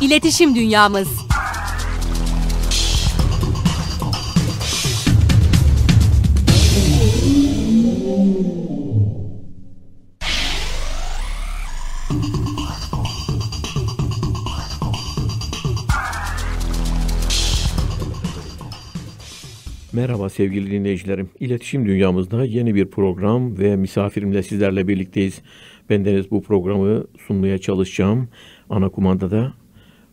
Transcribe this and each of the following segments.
İletişim dünyamız. Merhaba sevgili dinleyicilerim. İletişim dünyamızda yeni bir program ve misafirimle sizlerle birlikteyiz. Bendeniz bu programı sunmaya çalışacağım. Ana kumandada,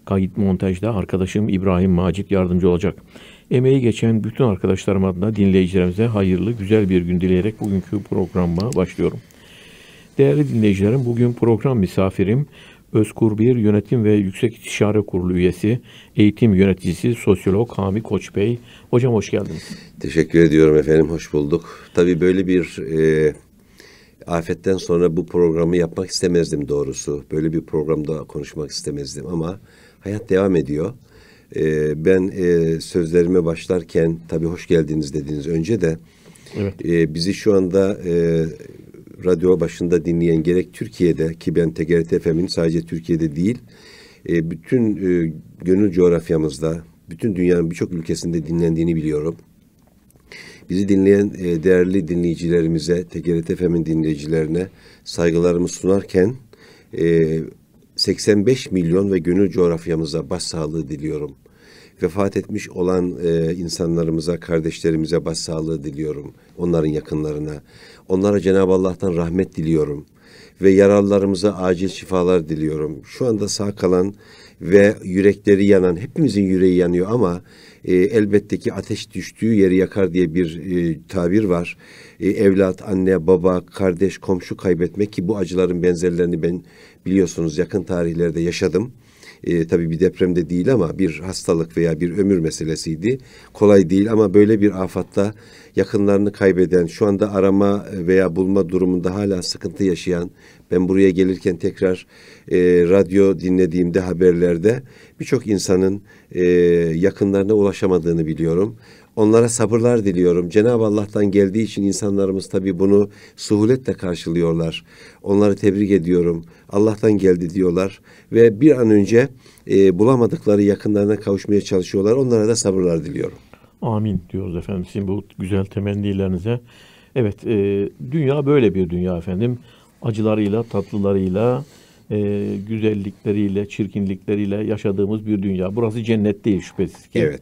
kayıt montajda arkadaşım İbrahim Macit yardımcı olacak. Emeği geçen bütün arkadaşlarım adına dinleyicilerimize hayırlı, güzel bir gün dileyerek bugünkü programıma başlıyorum. Değerli dinleyicilerim, bugün program misafirim Özkur Bir Yönetim ve Yüksek İstişare Kurulu üyesi, eğitim yöneticisi, sosyolog Hami Koç Bey. Hocam hoş geldiniz. Teşekkür ediyorum efendim, hoş bulduk. Tabii böyle bir e, afetten sonra bu programı yapmak istemezdim doğrusu. Böyle bir programda konuşmak istemezdim ama hayat devam ediyor. Ee, ben e, sözlerime başlarken tabii hoş geldiniz dediğiniz önce de evet. e, bizi şu anda e, radyo başında dinleyen gerek Türkiye'de ki ben TGRT FM'in sadece Türkiye'de değil e, bütün e, gönül coğrafyamızda bütün dünyanın birçok ülkesinde dinlendiğini biliyorum. Bizi dinleyen e, değerli dinleyicilerimize, TGRT FM'in dinleyicilerine saygılarımı sunarken e, 85 milyon ve gönül coğrafyamıza başsağlığı diliyorum. Vefat etmiş olan e, insanlarımıza, kardeşlerimize başsağlığı diliyorum. Onların yakınlarına. Onlara Cenab-ı Allah'tan rahmet diliyorum. Ve yaralılarımıza acil şifalar diliyorum. Şu anda sağ kalan ve yürekleri yanan, hepimizin yüreği yanıyor ama e, elbette ki ateş düştüğü yeri yakar diye bir e, tabir var. E, evlat, anne, baba, kardeş, komşu kaybetmek ki bu acıların benzerlerini ben biliyorsunuz yakın tarihlerde yaşadım e, tabii bir depremde değil ama bir hastalık veya bir ömür meselesiydi. Kolay değil ama böyle bir afatta yakınlarını kaybeden, şu anda arama veya bulma durumunda hala sıkıntı yaşayan, ben buraya gelirken tekrar e, radyo dinlediğimde haberlerde birçok insanın e, yakınlarına ulaşamadığını biliyorum. Onlara sabırlar diliyorum. Cenab-ı Allah'tan geldiği için insanlarımız tabii bunu suhuletle karşılıyorlar. Onları tebrik ediyorum. Allah'tan geldi diyorlar ve bir an önce e, bulamadıkları yakınlarına kavuşmaya çalışıyorlar. Onlara da sabırlar diliyorum. Amin diyoruz efendim sizin bu güzel temennilerinize. Evet, e, dünya böyle bir dünya efendim. Acılarıyla, tatlılarıyla, e, güzellikleriyle, çirkinlikleriyle yaşadığımız bir dünya. Burası cennet değil şüphesiz ki. Evet.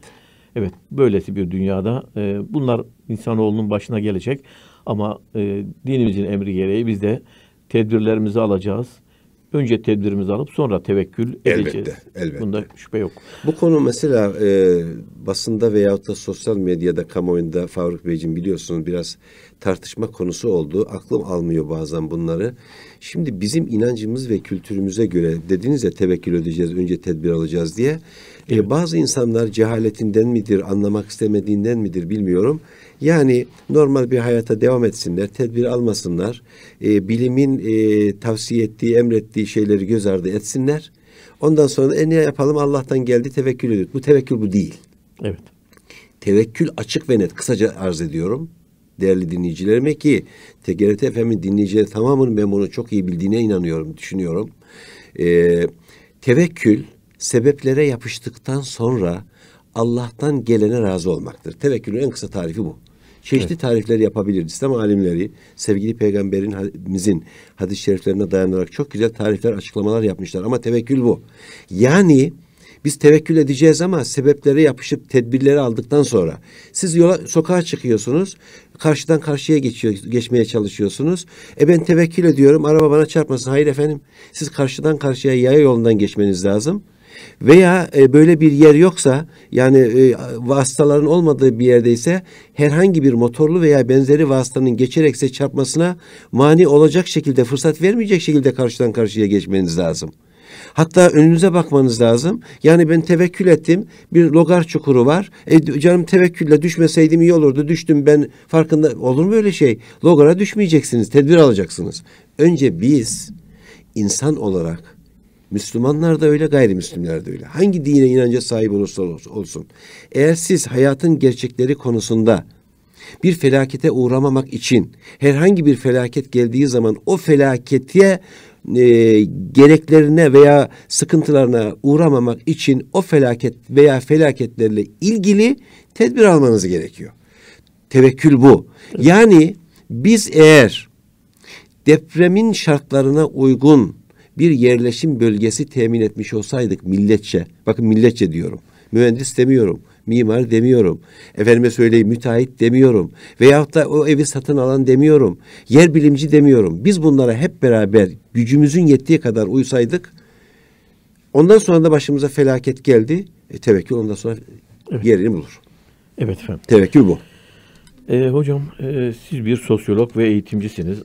Evet, böylesi bir dünyada e, bunlar insanoğlunun başına gelecek. Ama e, dinimizin emri gereği biz de tedbirlerimizi alacağız. Önce tedbirimizi alıp sonra tevekkül elbette, Elbette. Bunda şüphe yok. Bu konu mesela e, basında veyahut da sosyal medyada kamuoyunda Faruk Beyciğim biliyorsunuz biraz tartışma konusu oldu. Aklım almıyor bazen bunları. Şimdi bizim inancımız ve kültürümüze göre dediniz ya tevekkül edeceğiz, önce tedbir alacağız diye. E, bazı insanlar cehaletinden midir, anlamak istemediğinden midir bilmiyorum. Yani normal bir hayata devam etsinler, tedbir almasınlar, e, bilimin e, tavsiye ettiği, emrettiği şeyleri göz ardı etsinler. Ondan sonra en iyi yapalım Allah'tan geldi tevekkül ediyoruz. Bu tevekkül bu değil. Evet. Tevekkül açık ve net. Kısaca arz ediyorum değerli dinleyicilerime ki TGRT FM'in dinleyicileri tamamının ben bunu çok iyi bildiğine inanıyorum, düşünüyorum. Ee, tevekkül sebeplere yapıştıktan sonra Allah'tan gelene razı olmaktır. Tevekkülün en kısa tarifi bu. Çeşitli evet. tarifler yapabiliriz. İslam alimleri sevgili peygamberimizin hadis-i şeriflerine dayanarak çok güzel tarifler, açıklamalar yapmışlar. Ama tevekkül bu. Yani biz tevekkül edeceğiz ama sebeplere yapışıp tedbirleri aldıktan sonra siz yola sokağa çıkıyorsunuz. Karşıdan karşıya geçiyor, geçmeye çalışıyorsunuz. E ben tevekkül ediyorum. Araba bana çarpmasın. Hayır efendim. Siz karşıdan karşıya yaya yolundan geçmeniz lazım. Veya e, böyle bir yer yoksa yani e, vasıtaların olmadığı bir yerdeyse herhangi bir motorlu veya benzeri vasıtanın geçerekse çarpmasına mani olacak şekilde fırsat vermeyecek şekilde karşıdan karşıya geçmeniz lazım. Hatta önünüze bakmanız lazım. Yani ben tevekkül ettim. Bir logar çukuru var. E, canım tevekkülle düşmeseydim iyi olurdu. Düştüm ben farkında. Olur mu öyle şey? Logara düşmeyeceksiniz. Tedbir alacaksınız. Önce biz insan olarak Müslümanlar da öyle, gayrimüslimler de öyle. Hangi dine inanca sahip olursa olsun. Eğer siz hayatın gerçekleri konusunda bir felakete uğramamak için herhangi bir felaket geldiği zaman o felakete e, gereklerine veya sıkıntılarına uğramamak için o felaket veya felaketlerle ilgili tedbir almanız gerekiyor. Tevekkül bu. Yani biz eğer depremin şartlarına uygun bir yerleşim bölgesi temin etmiş olsaydık milletçe, bakın milletçe diyorum, mühendis demiyorum, mimar demiyorum, efendime söyleyeyim müteahhit demiyorum veyahut da o evi satın alan demiyorum, yer bilimci demiyorum. Biz bunlara hep beraber gücümüzün yettiği kadar uysaydık, ondan sonra da başımıza felaket geldi, e, tevekkül ondan sonra evet. yerini bulur. Evet efendim. Tevekkül bu. Ee, hocam e, siz bir sosyolog ve eğitimcisiniz.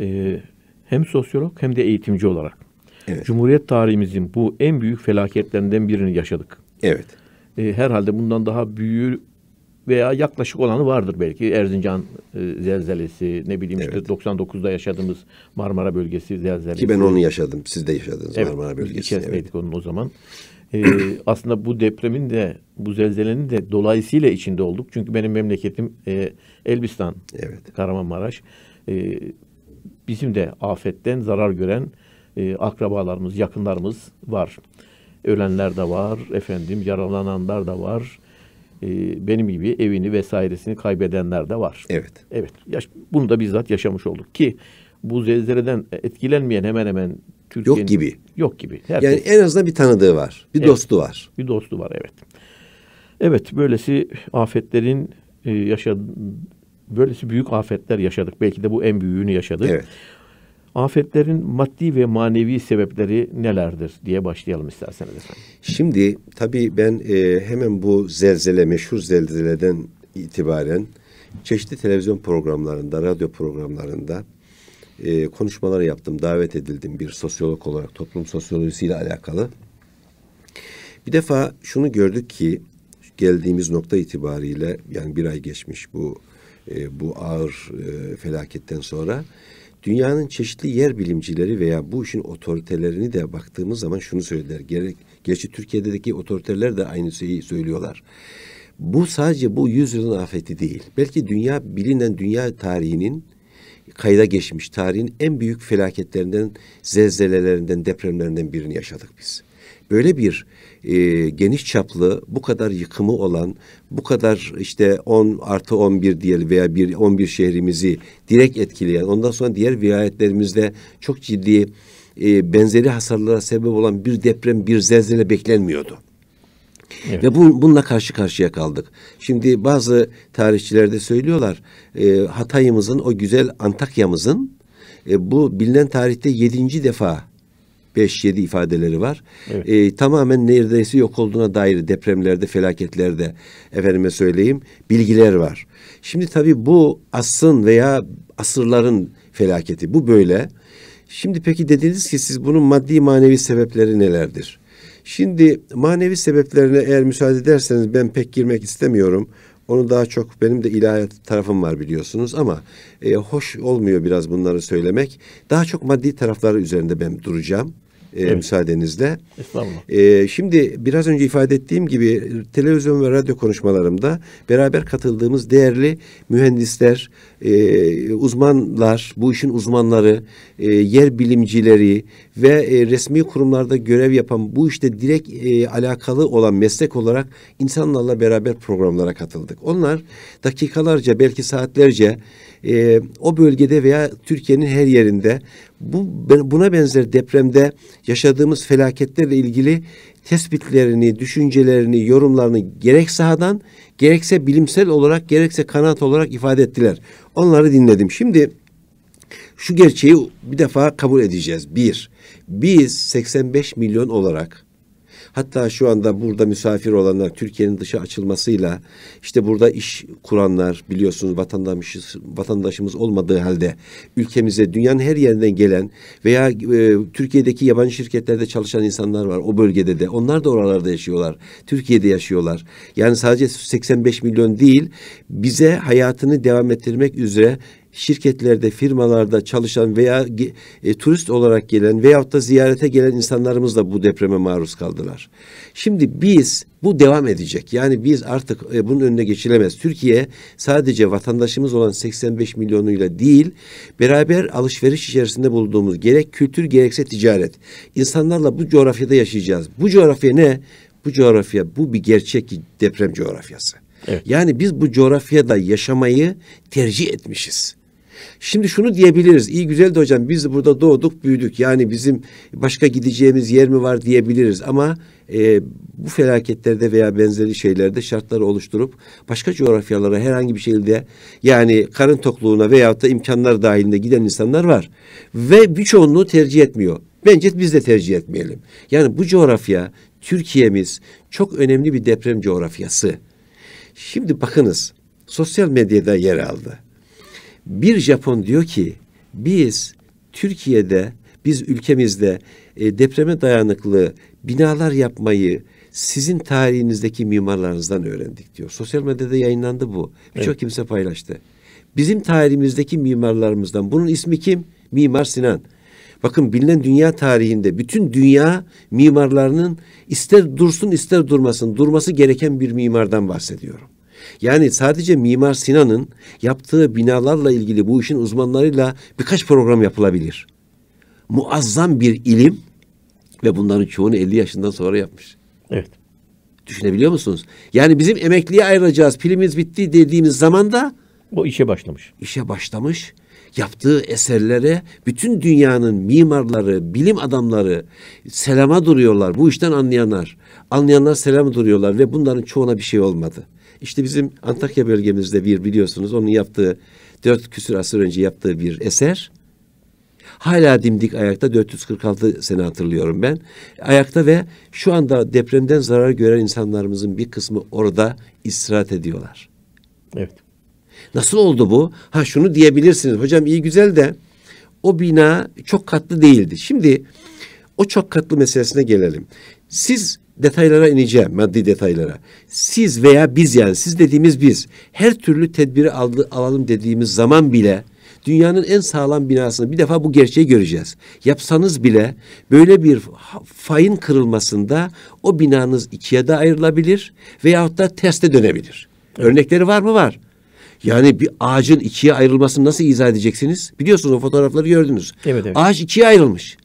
E, hem sosyolog hem de eğitimci olarak. Evet. Cumhuriyet tarihimizin bu en büyük felaketlerinden birini yaşadık. Evet. E, herhalde bundan daha büyüğü veya yaklaşık olanı vardır belki. Erzincan e, zelzelesi, ne bileyim evet. işte 99'da yaşadığımız Marmara bölgesi zelzelesi. Ki ben onu yaşadım. Siz de yaşadınız evet, Marmara bölgesi. Evet. onun o zaman. E, aslında bu depremin de bu zelzelenin de dolayısıyla içinde olduk. Çünkü benim memleketim e, Elbistan, evet. Kahramanmaraş. E, bizim de afetten zarar gören e, akrabalarımız, yakınlarımız var. Ölenler de var, efendim yaralananlar da var. E, benim gibi evini vesairesini kaybedenler de var. Evet. Evet. Yaş, bunu da bizzat yaşamış olduk ki bu zelzeleden etkilenmeyen hemen hemen Türkiye'nin yok gibi. Yok gibi. Herkes. Yani şey- en azından bir tanıdığı var, bir evet, dostu var. Bir dostu var evet. Evet, böylesi afetlerin e, yaşadığı böylesi büyük afetler yaşadık. Belki de bu en büyüğünü yaşadık. Evet. Afetlerin maddi ve manevi sebepleri nelerdir diye başlayalım isterseniz efendim. Şimdi tabii ben e, hemen bu zelzele, meşhur zelzeleden itibaren çeşitli televizyon programlarında, radyo programlarında e, konuşmalar yaptım. Davet edildim bir sosyolog olarak toplum sosyolojisiyle alakalı. Bir defa şunu gördük ki geldiğimiz nokta itibariyle yani bir ay geçmiş bu e, bu ağır e, felaketten sonra dünyanın çeşitli yer bilimcileri veya bu işin otoritelerini de baktığımız zaman şunu söylediler. Gerek, gerçi Türkiye'deki otoriteler de aynı şeyi söylüyorlar. Bu sadece bu yüzyılın afeti değil. Belki dünya bilinen dünya tarihinin kayda geçmiş tarihin en büyük felaketlerinden, zelzelelerinden, depremlerinden birini yaşadık biz böyle bir e, geniş çaplı bu kadar yıkımı olan bu kadar işte 10 artı 11 diyelim veya bir 11 şehrimizi direkt etkileyen ondan sonra diğer vilayetlerimizde çok ciddi e, benzeri hasarlara sebep olan bir deprem bir zelzele beklenmiyordu. Evet. Ve bu, bununla karşı karşıya kaldık. Şimdi bazı tarihçiler de söylüyorlar e, Hatay'ımızın o güzel Antakya'mızın e, bu bilinen tarihte yedinci defa Beş yedi ifadeleri var. Evet. E, tamamen neredeyse yok olduğuna dair depremlerde, felaketlerde efendime söyleyeyim bilgiler var. Şimdi tabii bu asrın veya asırların felaketi. Bu böyle. Şimdi peki dediniz ki siz bunun maddi manevi sebepleri nelerdir? Şimdi manevi sebeplerine eğer müsaade ederseniz ben pek girmek istemiyorum. Onu daha çok benim de ilahiyat tarafım var biliyorsunuz ama e, hoş olmuyor biraz bunları söylemek. Daha çok maddi tarafları üzerinde ben duracağım e, evet. müsaadenizle. Estağfurullah. E, şimdi biraz önce ifade ettiğim gibi televizyon ve radyo konuşmalarımda beraber katıldığımız değerli mühendisler, e, uzmanlar, bu işin uzmanları, e, yer bilimcileri ve e, resmi kurumlarda görev yapan bu işte direkt e, alakalı olan meslek olarak insanlarla beraber programlara katıldık. Onlar dakikalarca belki saatlerce e, o bölgede veya Türkiye'nin her yerinde bu buna benzer depremde yaşadığımız felaketlerle ilgili tespitlerini, düşüncelerini, yorumlarını gerek sahadan, gerekse bilimsel olarak, gerekse kanaat olarak ifade ettiler. Onları dinledim. Şimdi şu gerçeği bir defa kabul edeceğiz. Bir, biz 85 milyon olarak Hatta şu anda burada misafir olanlar Türkiye'nin dışa açılmasıyla işte burada iş kuranlar biliyorsunuz vatandaşımız, vatandaşımız olmadığı halde ülkemize dünyanın her yerinden gelen veya e, Türkiye'deki yabancı şirketlerde çalışan insanlar var o bölgede de. Onlar da oralarda yaşıyorlar. Türkiye'de yaşıyorlar. Yani sadece 85 milyon değil bize hayatını devam ettirmek üzere şirketlerde, firmalarda çalışan veya e, turist olarak gelen veyahut da ziyarete gelen insanlarımız da bu depreme maruz kaldılar. Şimdi biz bu devam edecek. Yani biz artık e, bunun önüne geçilemez. Türkiye sadece vatandaşımız olan 85 milyonuyla değil, beraber alışveriş içerisinde bulduğumuz gerek kültür gerekse ticaret. insanlarla bu coğrafyada yaşayacağız. Bu coğrafya ne? Bu coğrafya bu bir gerçek deprem coğrafyası. Evet. Yani biz bu coğrafyada yaşamayı tercih etmişiz. Şimdi şunu diyebiliriz. İyi güzel de hocam biz burada doğduk büyüdük. Yani bizim başka gideceğimiz yer mi var diyebiliriz. Ama e, bu felaketlerde veya benzeri şeylerde şartları oluşturup başka coğrafyalara herhangi bir şekilde yani karın tokluğuna veyahut da imkanlar dahilinde giden insanlar var. Ve birçoğunluğu tercih etmiyor. Bence biz de tercih etmeyelim. Yani bu coğrafya Türkiye'miz çok önemli bir deprem coğrafyası. Şimdi bakınız sosyal medyada yer aldı. Bir Japon diyor ki biz Türkiye'de biz ülkemizde e, depreme dayanıklı binalar yapmayı sizin tarihinizdeki mimarlarınızdan öğrendik diyor. Sosyal medyada yayınlandı bu. Birçok evet. kimse paylaştı. Bizim tarihimizdeki mimarlarımızdan. Bunun ismi kim? Mimar Sinan. Bakın bilinen dünya tarihinde bütün dünya mimarlarının ister dursun ister durmasın durması gereken bir mimardan bahsediyorum. Yani sadece Mimar Sinan'ın yaptığı binalarla ilgili bu işin uzmanlarıyla birkaç program yapılabilir. Muazzam bir ilim ve bunların çoğunu 50 yaşından sonra yapmış. Evet. Düşünebiliyor musunuz? Yani bizim emekliye ayıracağız, pilimiz bitti dediğimiz zaman da o işe başlamış. İşe başlamış. Yaptığı eserlere bütün dünyanın mimarları, bilim adamları selama duruyorlar. Bu işten anlayanlar. Anlayanlar selama duruyorlar ve bunların çoğuna bir şey olmadı. İşte bizim Antakya bölgemizde bir biliyorsunuz onun yaptığı dört küsür asır önce yaptığı bir eser. Hala dimdik ayakta 446 sene hatırlıyorum ben. Ayakta ve şu anda depremden zarar gören insanlarımızın bir kısmı orada istirahat ediyorlar. Evet. Nasıl oldu bu? Ha şunu diyebilirsiniz. Hocam iyi güzel de o bina çok katlı değildi. Şimdi o çok katlı meselesine gelelim. Siz detaylara ineceğim, maddi detaylara. Siz veya biz yani siz dediğimiz biz her türlü tedbiri aldı, alalım dediğimiz zaman bile dünyanın en sağlam binasını bir defa bu gerçeği göreceğiz. Yapsanız bile böyle bir fayın kırılmasında o binanız ikiye de ayrılabilir veyahut da terste dönebilir. Örnekleri var mı? Var. Yani bir ağacın ikiye ayrılmasını nasıl izah edeceksiniz? Biliyorsunuz o fotoğrafları gördünüz. Evet, evet. Ağaç ikiye ayrılmış.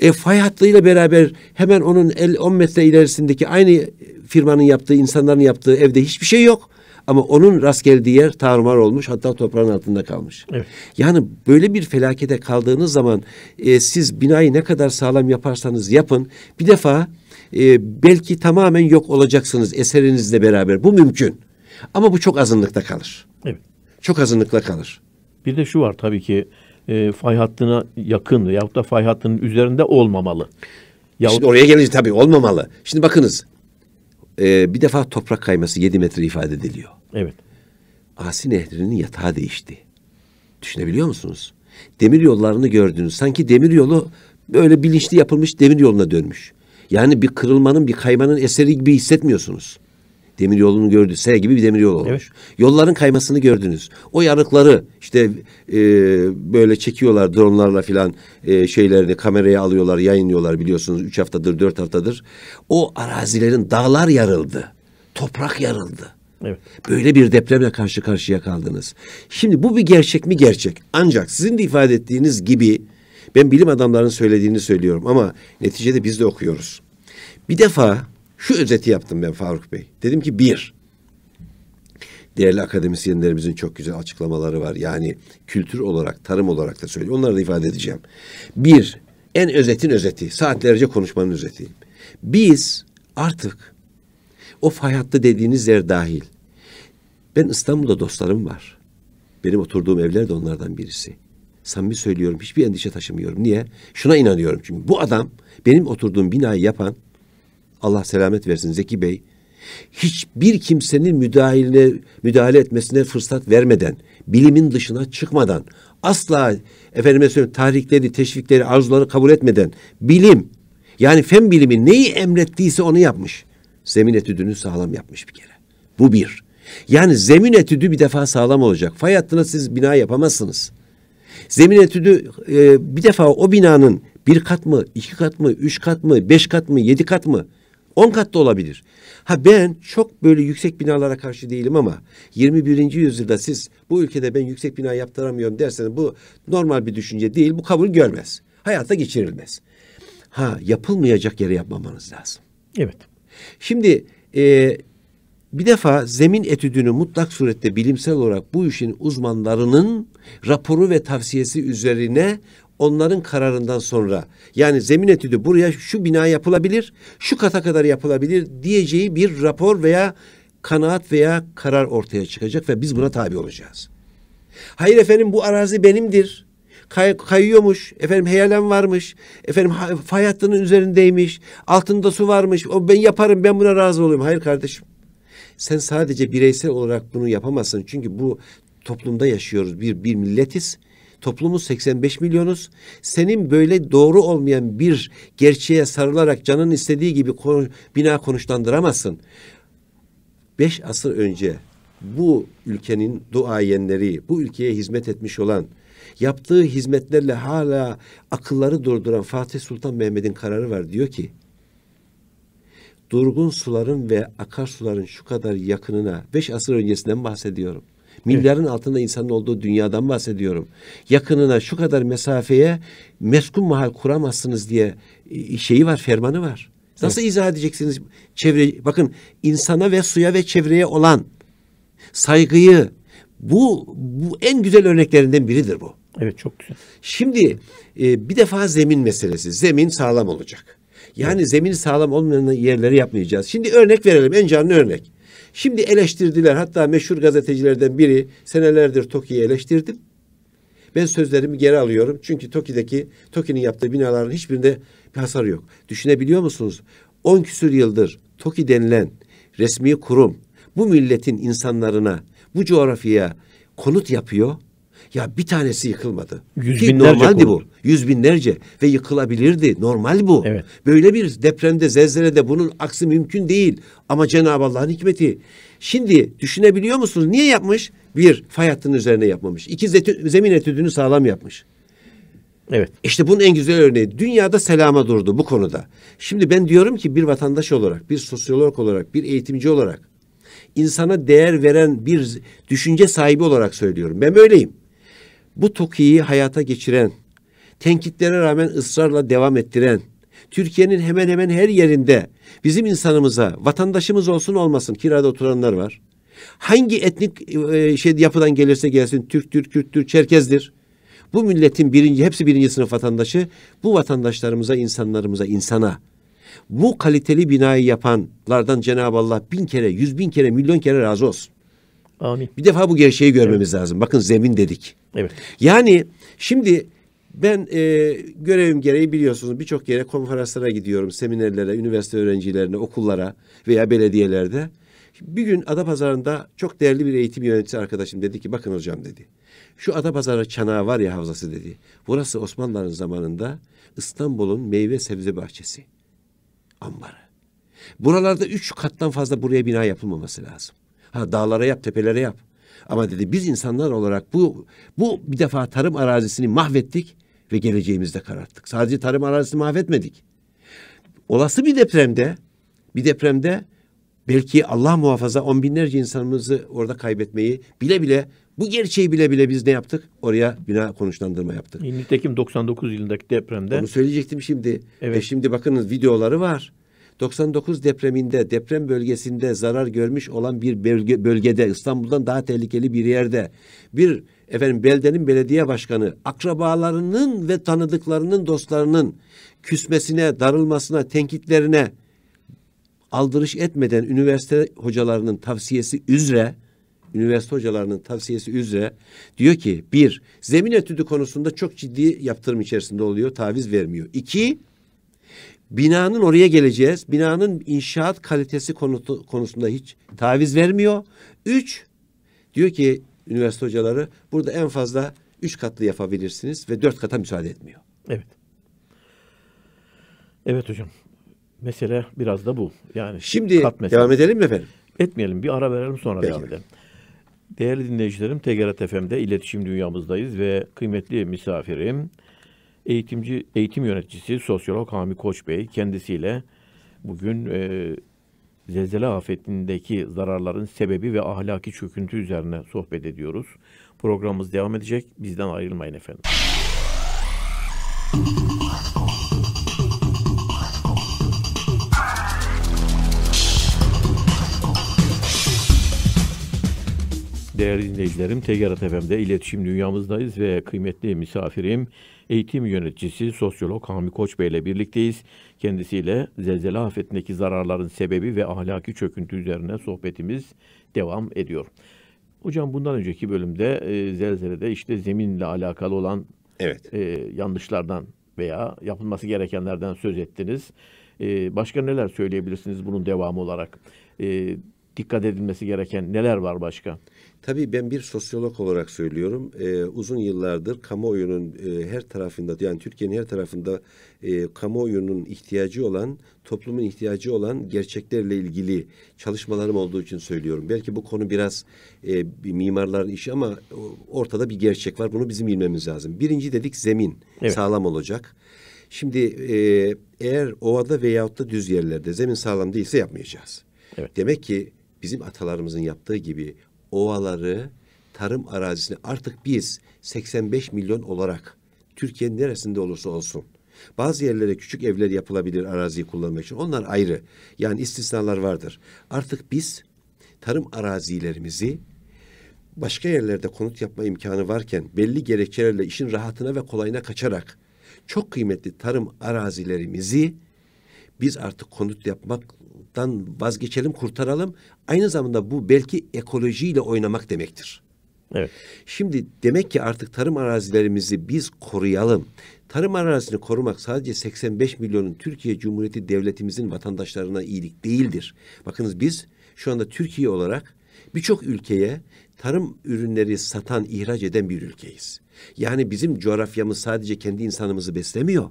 E, fay hattıyla beraber hemen onun 10 metre ilerisindeki aynı firmanın yaptığı, insanların yaptığı evde hiçbir şey yok. Ama onun rast geldiği yer tarumar olmuş hatta toprağın altında kalmış. Evet. Yani böyle bir felakete kaldığınız zaman e, siz binayı ne kadar sağlam yaparsanız yapın bir defa e, belki tamamen yok olacaksınız eserinizle beraber bu mümkün. Ama bu çok azınlıkta kalır. Evet. Çok azınlıkla kalır. Bir de şu var tabii ki e, fay hattına yakın yahut da fay hattının üzerinde olmamalı. Yahut... Şimdi oraya gelince tabii olmamalı. Şimdi bakınız e, bir defa toprak kayması 7 metre ifade ediliyor. Evet. Asi Nehri'nin yatağı değişti. Düşünebiliyor musunuz? Demir yollarını gördünüz. Sanki demir yolu böyle bilinçli yapılmış demir yoluna dönmüş. Yani bir kırılmanın, bir kaymanın eseri gibi hissetmiyorsunuz. Demir yolunu gördü. Sere gibi bir demiryolu olmuş. Evet. Yolların kaymasını gördünüz. O yarıkları işte e, böyle çekiyorlar dronlarla filan e, şeylerini kameraya alıyorlar, yayınlıyorlar biliyorsunuz. Üç haftadır, dört haftadır. O arazilerin dağlar yarıldı. Toprak yarıldı. Evet. Böyle bir depremle karşı karşıya kaldınız. Şimdi bu bir gerçek mi gerçek? Ancak sizin de ifade ettiğiniz gibi ben bilim adamlarının söylediğini söylüyorum ama neticede biz de okuyoruz. Bir defa şu özeti yaptım ben Faruk Bey. Dedim ki bir, değerli akademisyenlerimizin çok güzel açıklamaları var. Yani kültür olarak, tarım olarak da söyleyeyim. Onları da ifade edeceğim. Bir, en özetin özeti, saatlerce konuşmanın özeti. Biz artık o fay hattı dediğiniz yer dahil. Ben İstanbul'da dostlarım var. Benim oturduğum evler de onlardan birisi. Samimi söylüyorum hiçbir endişe taşımıyorum. Niye? Şuna inanıyorum çünkü bu adam benim oturduğum binayı yapan Allah selamet versin Zeki Bey hiçbir kimsenin müdahale, müdahale etmesine fırsat vermeden, bilimin dışına çıkmadan, asla efendime söyleyeyim tahrikleri, teşvikleri, arzuları kabul etmeden bilim yani fen bilimi neyi emrettiyse onu yapmış. Zemin etüdünü sağlam yapmış bir kere. Bu bir. Yani zemin etüdü bir defa sağlam olacak. Fay hattına siz bina yapamazsınız. Zemin etüdü e, bir defa o binanın bir kat mı, iki kat mı, üç kat mı, beş kat mı, yedi kat mı 10 katlı olabilir. Ha ben çok böyle yüksek binalara karşı değilim ama 21. yüzyılda siz bu ülkede ben yüksek bina yaptıramıyorum derseniz bu normal bir düşünce değil. Bu kabul görmez. Hayata geçirilmez. Ha yapılmayacak yere yapmamanız lazım. Evet. Şimdi e, bir defa zemin etüdünü mutlak surette bilimsel olarak bu işin uzmanlarının raporu ve tavsiyesi üzerine onların kararından sonra yani zemin etüdü buraya şu bina yapılabilir, şu kata kadar yapılabilir diyeceği bir rapor veya kanaat veya karar ortaya çıkacak ve biz buna tabi olacağız. Hayır efendim bu arazi benimdir. Kay, kayıyormuş, efendim heyelan varmış, efendim fay hattının üzerindeymiş, altında su varmış, o ben yaparım ben buna razı olayım. Hayır kardeşim. Sen sadece bireysel olarak bunu yapamazsın. Çünkü bu toplumda yaşıyoruz. Bir, bir milletiz Toplumuz 85 milyonuz. Senin böyle doğru olmayan bir gerçeğe sarılarak canın istediği gibi konu, bina konuşlandıramazsın. Beş asır önce bu ülkenin duayenleri, bu ülkeye hizmet etmiş olan, yaptığı hizmetlerle hala akılları durduran Fatih Sultan Mehmet'in kararı var. Diyor ki, durgun suların ve akarsuların şu kadar yakınına, beş asır öncesinden bahsediyorum. Milyarın evet. altında insanın olduğu dünyadan bahsediyorum. Yakınına şu kadar mesafeye meskun mahal kuramazsınız diye e, şeyi var, fermanı var. Nasıl evet. izah edeceksiniz çevre? Bakın insana ve suya ve çevreye olan saygıyı bu bu en güzel örneklerinden biridir bu. Evet çok güzel. Şimdi e, bir defa zemin meselesi. Zemin sağlam olacak. Yani evet. zemini sağlam olmayan yerleri yapmayacağız. Şimdi örnek verelim. En canlı örnek. Şimdi eleştirdiler. Hatta meşhur gazetecilerden biri senelerdir TOKİ'yi eleştirdim. Ben sözlerimi geri alıyorum. Çünkü TOKİ'deki TOKİ'nin yaptığı binaların hiçbirinde bir hasar yok. Düşünebiliyor musunuz? On küsür yıldır TOKİ denilen resmi kurum bu milletin insanlarına, bu coğrafyaya konut yapıyor ya bir tanesi yıkılmadı. Yüz Ki normaldi kuruldu. bu. Yüz binlerce ve yıkılabilirdi. Normal bu. Evet. Böyle bir depremde, zelzelede bunun aksi mümkün değil. Ama Cenab-ı Allah'ın hikmeti. Şimdi düşünebiliyor musunuz? Niye yapmış? Bir, fay hattının üzerine yapmamış. İki, zemin etüdünü sağlam yapmış. Evet. İşte bunun en güzel örneği. Dünyada selama durdu bu konuda. Şimdi ben diyorum ki bir vatandaş olarak, bir sosyolog olarak, bir eğitimci olarak insana değer veren bir düşünce sahibi olarak söylüyorum. Ben böyleyim bu TOKİ'yi hayata geçiren, tenkitlere rağmen ısrarla devam ettiren, Türkiye'nin hemen hemen her yerinde bizim insanımıza, vatandaşımız olsun olmasın kirada oturanlar var. Hangi etnik e, şey yapıdan gelirse gelsin Türktür, Kürttür, Çerkezdir. Bu milletin birinci, hepsi birinci sınıf vatandaşı. Bu vatandaşlarımıza, insanlarımıza, insana bu kaliteli binayı yapanlardan Cenab-ı Allah bin kere, yüz bin kere, milyon kere razı olsun. Amin. Bir defa bu gerçeği görmemiz evet. lazım. Bakın zemin dedik. Evet. Yani şimdi ben e, görevim gereği biliyorsunuz birçok yere konferanslara gidiyorum. Seminerlere, üniversite öğrencilerine, okullara veya belediyelerde. Bir gün Adapazarı'nda çok değerli bir eğitim yöneticisi arkadaşım dedi ki bakın hocam dedi. Şu Adapazarı çanağı var ya havzası dedi. Burası Osmanlıların zamanında İstanbul'un meyve sebze bahçesi. Ambarı. Buralarda üç kattan fazla buraya bina yapılmaması lazım. Ha dağlara yap, tepelere yap. Ama dedi biz insanlar olarak bu bu bir defa tarım arazisini mahvettik ve geleceğimizde kararttık. Sadece tarım arazisini mahvetmedik. Olası bir depremde bir depremde belki Allah muhafaza on binlerce insanımızı orada kaybetmeyi bile bile bu gerçeği bile bile biz ne yaptık? Oraya bina konuşlandırma yaptık. Nitekim 99 yılındaki depremde. Onu söyleyecektim şimdi. Evet. E şimdi bakınız videoları var. 99 depreminde deprem bölgesinde zarar görmüş olan bir bölge, bölgede İstanbul'dan daha tehlikeli bir yerde bir efendim beldenin belediye başkanı akrabalarının ve tanıdıklarının dostlarının küsmesine, darılmasına, tenkitlerine aldırış etmeden üniversite hocalarının tavsiyesi üzere üniversite hocalarının tavsiyesi üzere diyor ki bir zemin etüdü konusunda çok ciddi yaptırım içerisinde oluyor taviz vermiyor. İki Binanın oraya geleceğiz. Binanın inşaat kalitesi konutu, konusunda hiç taviz vermiyor. Üç, diyor ki üniversite hocaları burada en fazla üç katlı yapabilirsiniz ve dört kata müsaade etmiyor. Evet. Evet hocam. Mesele biraz da bu. Yani Şimdi kat devam edelim mi efendim? Etmeyelim. Bir ara verelim sonra devam edelim. Değerli dinleyicilerim, TGRT FM'de iletişim dünyamızdayız ve kıymetli misafirim eğitimci, eğitim yöneticisi sosyolog Hami Koç Bey kendisiyle bugün e, zelzele afetindeki zararların sebebi ve ahlaki çöküntü üzerine sohbet ediyoruz. Programımız devam edecek. Bizden ayrılmayın efendim. Değerli dinleyicilerim, TGRT FM'de iletişim dünyamızdayız ve kıymetli misafirim eğitim yöneticisi sosyolog Hami Koç Bey ile birlikteyiz. Kendisiyle zelzele afetindeki zararların sebebi ve ahlaki çöküntü üzerine sohbetimiz devam ediyor. Hocam bundan önceki bölümde e, zelzelede işte zeminle alakalı olan evet. e, yanlışlardan veya yapılması gerekenlerden söz ettiniz. E, başka neler söyleyebilirsiniz bunun devamı olarak? E, dikkat edilmesi gereken neler var başka? Tabii ben bir sosyolog olarak söylüyorum. Ee, uzun yıllardır kamuoyunun e, her tarafında yani Türkiye'nin her tarafında e, kamuoyunun ihtiyacı olan, toplumun ihtiyacı olan gerçeklerle ilgili çalışmalarım olduğu için söylüyorum. Belki bu konu biraz e, bir mimarların işi ama e, ortada bir gerçek var. Bunu bizim bilmemiz lazım. Birinci dedik zemin evet. sağlam olacak. Şimdi e, eğer ovada veyahut da düz yerlerde zemin sağlam değilse yapmayacağız. Evet. Demek ki bizim atalarımızın yaptığı gibi ovaları tarım arazisini artık biz 85 milyon olarak Türkiye'nin neresinde olursa olsun bazı yerlere küçük evler yapılabilir araziyi kullanmak için. Onlar ayrı. Yani istisnalar vardır. Artık biz tarım arazilerimizi başka yerlerde konut yapma imkanı varken belli gerekçelerle işin rahatına ve kolayına kaçarak çok kıymetli tarım arazilerimizi biz artık konut yapmak dan vazgeçelim, kurtaralım. Aynı zamanda bu belki ekolojiyle oynamak demektir. Evet. Şimdi demek ki artık tarım arazilerimizi biz koruyalım. Tarım arazisini korumak sadece 85 milyonun Türkiye Cumhuriyeti devletimizin vatandaşlarına iyilik değildir. Bakınız biz şu anda Türkiye olarak birçok ülkeye tarım ürünleri satan, ihraç eden bir ülkeyiz. Yani bizim coğrafyamız sadece kendi insanımızı beslemiyor.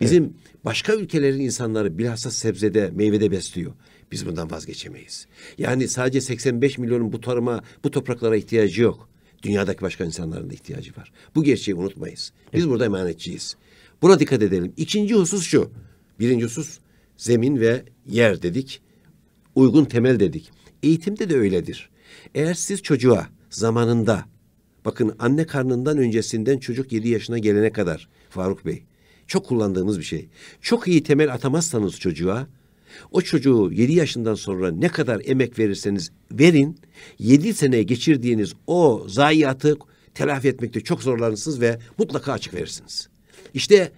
Bizim evet. başka ülkelerin insanları bilhassa sebzede, meyvede besliyor. Biz bundan vazgeçemeyiz. Yani sadece 85 milyonun bu tarıma, bu topraklara ihtiyacı yok. Dünyadaki başka insanların da ihtiyacı var. Bu gerçeği unutmayız. Biz evet. burada emanetçiyiz. Buna dikkat edelim. İkinci husus şu. Birinci husus zemin ve yer dedik. Uygun temel dedik. Eğitimde de öyledir. Eğer siz çocuğa zamanında bakın anne karnından öncesinden çocuk yedi yaşına gelene kadar Faruk Bey çok kullandığımız bir şey. Çok iyi temel atamazsanız çocuğa, o çocuğu yedi yaşından sonra ne kadar emek verirseniz verin, yedi sene geçirdiğiniz o zayiatı telafi etmekte çok zorlanırsınız ve mutlaka açık verirsiniz. İşte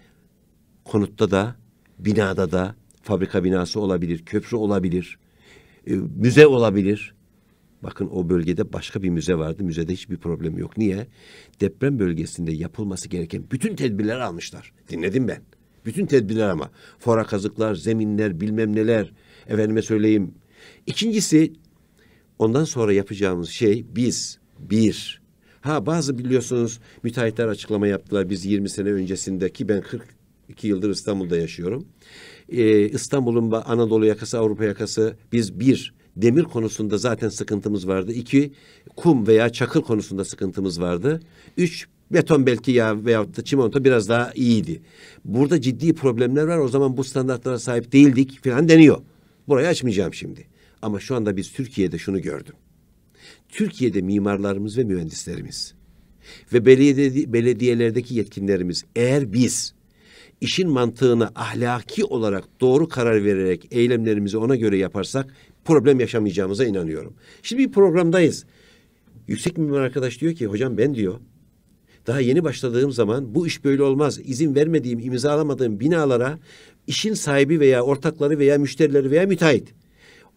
konutta da, binada da, fabrika binası olabilir, köprü olabilir, e, müze olabilir, Bakın o bölgede başka bir müze vardı. Müzede hiçbir problem yok. Niye? Deprem bölgesinde yapılması gereken bütün tedbirleri almışlar. Dinledim ben. Bütün tedbirler ama. Fora kazıklar, zeminler, bilmem neler. Efendime söyleyeyim. İkincisi ondan sonra yapacağımız şey biz bir Ha bazı biliyorsunuz müteahhitler açıklama yaptılar. Biz 20 sene öncesindeki ben 42 yıldır İstanbul'da yaşıyorum. Ee, İstanbul'un Anadolu yakası, Avrupa yakası biz bir demir konusunda zaten sıkıntımız vardı. İki, kum veya çakıl konusunda sıkıntımız vardı. Üç, beton belki ya veyahut da çimento biraz daha iyiydi. Burada ciddi problemler var. O zaman bu standartlara sahip değildik filan deniyor. Burayı açmayacağım şimdi. Ama şu anda biz Türkiye'de şunu gördüm. Türkiye'de mimarlarımız ve mühendislerimiz ve belediye, belediyelerdeki yetkinlerimiz eğer biz işin mantığını ahlaki olarak doğru karar vererek eylemlerimizi ona göre yaparsak problem yaşamayacağımıza inanıyorum. Şimdi bir programdayız. Yüksek mimar arkadaş diyor ki hocam ben diyor daha yeni başladığım zaman bu iş böyle olmaz. İzin vermediğim, imzalamadığım binalara işin sahibi veya ortakları veya müşterileri veya müteahhit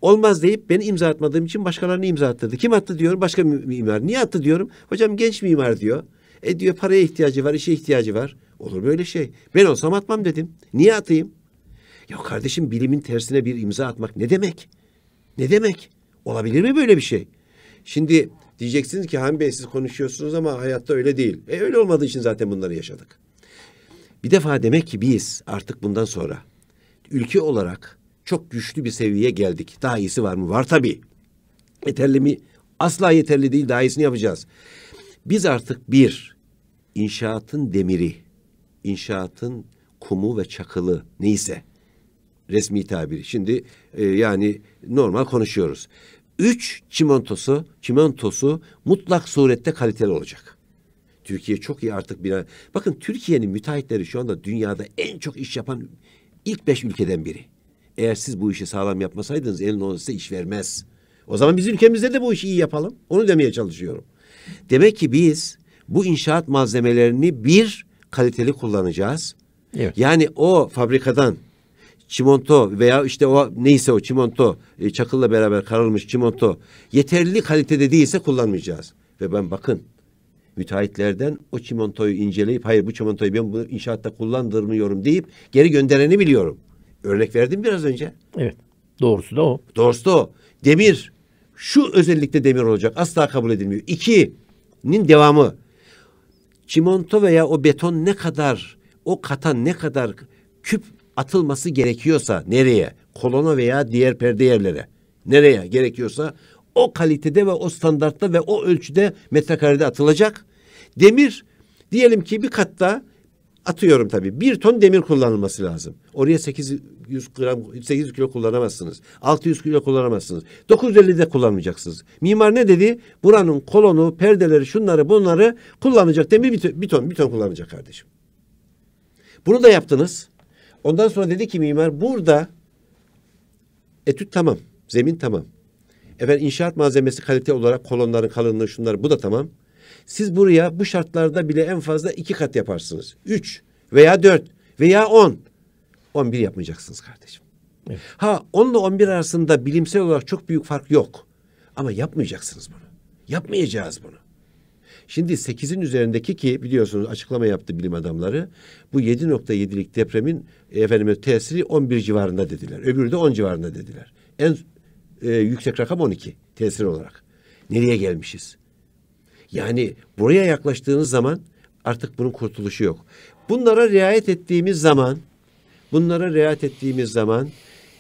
olmaz deyip beni imza atmadığım için başkalarını imza attırdı. Kim attı diyorum? Başka mimar. Niye attı diyorum? Hocam genç mimar diyor. E diyor paraya ihtiyacı var, işe ihtiyacı var. Olur böyle şey. Ben olsam atmam dedim. Niye atayım? Ya kardeşim bilimin tersine bir imza atmak ne demek? Ne demek? Olabilir mi böyle bir şey? Şimdi diyeceksiniz ki Hami Bey siz konuşuyorsunuz ama hayatta öyle değil. E öyle olmadığı için zaten bunları yaşadık. Bir defa demek ki biz artık bundan sonra ülke olarak çok güçlü bir seviyeye geldik. Daha iyisi var mı? Var tabii. Yeterli mi? Asla yeterli değil. Daha iyisini yapacağız. Biz artık bir, inşaatın demiri, inşaatın kumu ve çakılı neyse resmi tabiri. Şimdi e, yani normal konuşuyoruz. Üç çimentosu, çimentosu mutlak surette kaliteli olacak. Türkiye çok iyi artık bina. Bakın Türkiye'nin müteahhitleri şu anda dünyada en çok iş yapan ilk beş ülkeden biri. Eğer siz bu işi sağlam yapmasaydınız elin onu size iş vermez. O zaman biz ülkemizde de bu işi iyi yapalım. Onu demeye çalışıyorum. Demek ki biz bu inşaat malzemelerini bir kaliteli kullanacağız. Evet. Yani o fabrikadan çimento veya işte o neyse o çimento e, çakılla beraber karılmış çimento yeterli kalitede değilse kullanmayacağız. Ve ben bakın müteahhitlerden o çimentoyu inceleyip hayır bu çimentoyu ben bu inşaatta kullandırmıyorum deyip geri göndereni biliyorum. Örnek verdim biraz önce. Evet. Doğrusu da o. Doğrusu da o. Demir. Şu özellikle demir olacak. Asla kabul edilmiyor. İki'nin devamı. Çimento veya o beton ne kadar o kata ne kadar küp atılması gerekiyorsa nereye? Kolona veya diğer perde yerlere. Nereye gerekiyorsa o kalitede ve o standartta ve o ölçüde metrekarede atılacak. Demir diyelim ki bir katta atıyorum tabii bir ton demir kullanılması lazım. Oraya 800 gram 800 kilo kullanamazsınız. 600 kilo kullanamazsınız. 950 de kullanmayacaksınız. Mimar ne dedi? Buranın kolonu, perdeleri, şunları, bunları kullanacak demir bir ton, bir ton, bir ton kullanacak kardeşim. Bunu da yaptınız. Ondan sonra dedi ki mimar burada etüt tamam. Zemin tamam. Efendim inşaat malzemesi kalite olarak kolonların kalınlığı şunlar bu da tamam. Siz buraya bu şartlarda bile en fazla iki kat yaparsınız. Üç veya dört veya on. On bir yapmayacaksınız kardeşim. Evet. Ha onla on bir arasında bilimsel olarak çok büyük fark yok. Ama yapmayacaksınız bunu. Yapmayacağız bunu. Şimdi 8'in üzerindeki ki biliyorsunuz açıklama yaptı bilim adamları. Bu 7.7'lik depremin e, efendime tesiri 11 civarında dediler. Öbürü de 10 civarında dediler. En e, yüksek rakam 12 tesir olarak. Nereye gelmişiz? Yani buraya yaklaştığınız zaman artık bunun kurtuluşu yok. Bunlara riayet ettiğimiz zaman bunlara riayet ettiğimiz zaman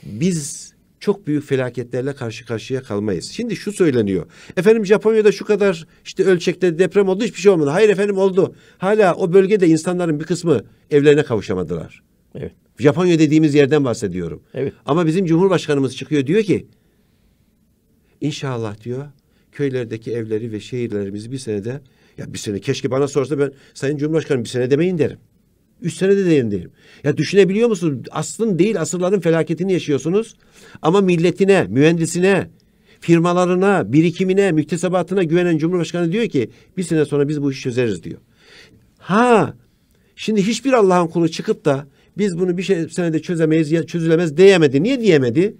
biz çok büyük felaketlerle karşı karşıya kalmayız. Şimdi şu söyleniyor. Efendim Japonya'da şu kadar işte ölçekte deprem oldu hiçbir şey olmadı. Hayır efendim oldu. Hala o bölgede insanların bir kısmı evlerine kavuşamadılar. Evet. Japonya dediğimiz yerden bahsediyorum. Evet. Ama bizim Cumhurbaşkanımız çıkıyor diyor ki inşallah diyor köylerdeki evleri ve şehirlerimizi bir senede ya bir sene keşke bana sorsa ben Sayın Cumhurbaşkanım bir sene demeyin derim üst senede de yanındayım. Ya düşünebiliyor musunuz? Aslın değil asırların felaketini yaşıyorsunuz. Ama milletine, mühendisine, firmalarına, birikimine, müktesebatına güvenen Cumhurbaşkanı diyor ki bir sene sonra biz bu işi çözeriz diyor. Ha şimdi hiçbir Allah'ın kulu çıkıp da biz bunu bir şey senede çözemeyiz ya çözülemez diyemedi. Niye diyemedi?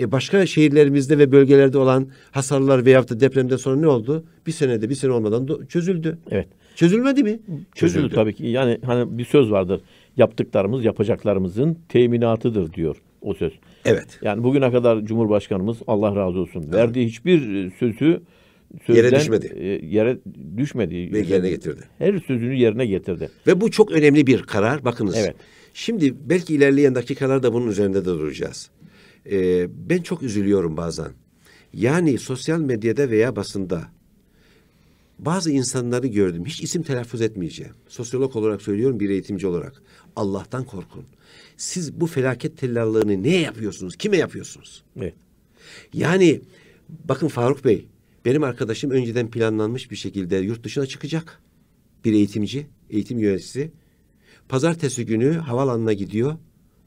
E başka şehirlerimizde ve bölgelerde olan hasarlar veyahut da depremden sonra ne oldu? Bir senede bir sene olmadan çözüldü. Evet. Çözülmedi mi? Çözüldü, Çözüldü tabii ki. Yani hani bir söz vardır. Yaptıklarımız yapacaklarımızın teminatıdır diyor o söz. Evet. Yani bugüne kadar Cumhurbaşkanımız Allah razı olsun evet. verdiği hiçbir e, sözü sözden, yere düşmedi. E, yere düşmedi. Ve yerine getirdi. Her sözünü yerine getirdi. Ve bu çok önemli bir karar. Bakınız. Evet. Şimdi belki ilerleyen dakikalarda bunun üzerinde de duracağız. Ee, ben çok üzülüyorum bazen. Yani sosyal medyada veya basında bazı insanları gördüm. Hiç isim telaffuz etmeyeceğim. Sosyolog olarak söylüyorum, bir eğitimci olarak. Allah'tan korkun. Siz bu felaket tellallığını ne yapıyorsunuz? Kime yapıyorsunuz? Evet. Yani bakın Faruk Bey, benim arkadaşım önceden planlanmış bir şekilde yurt dışına çıkacak. Bir eğitimci, eğitim yöneticisi. Pazartesi günü havalanına gidiyor.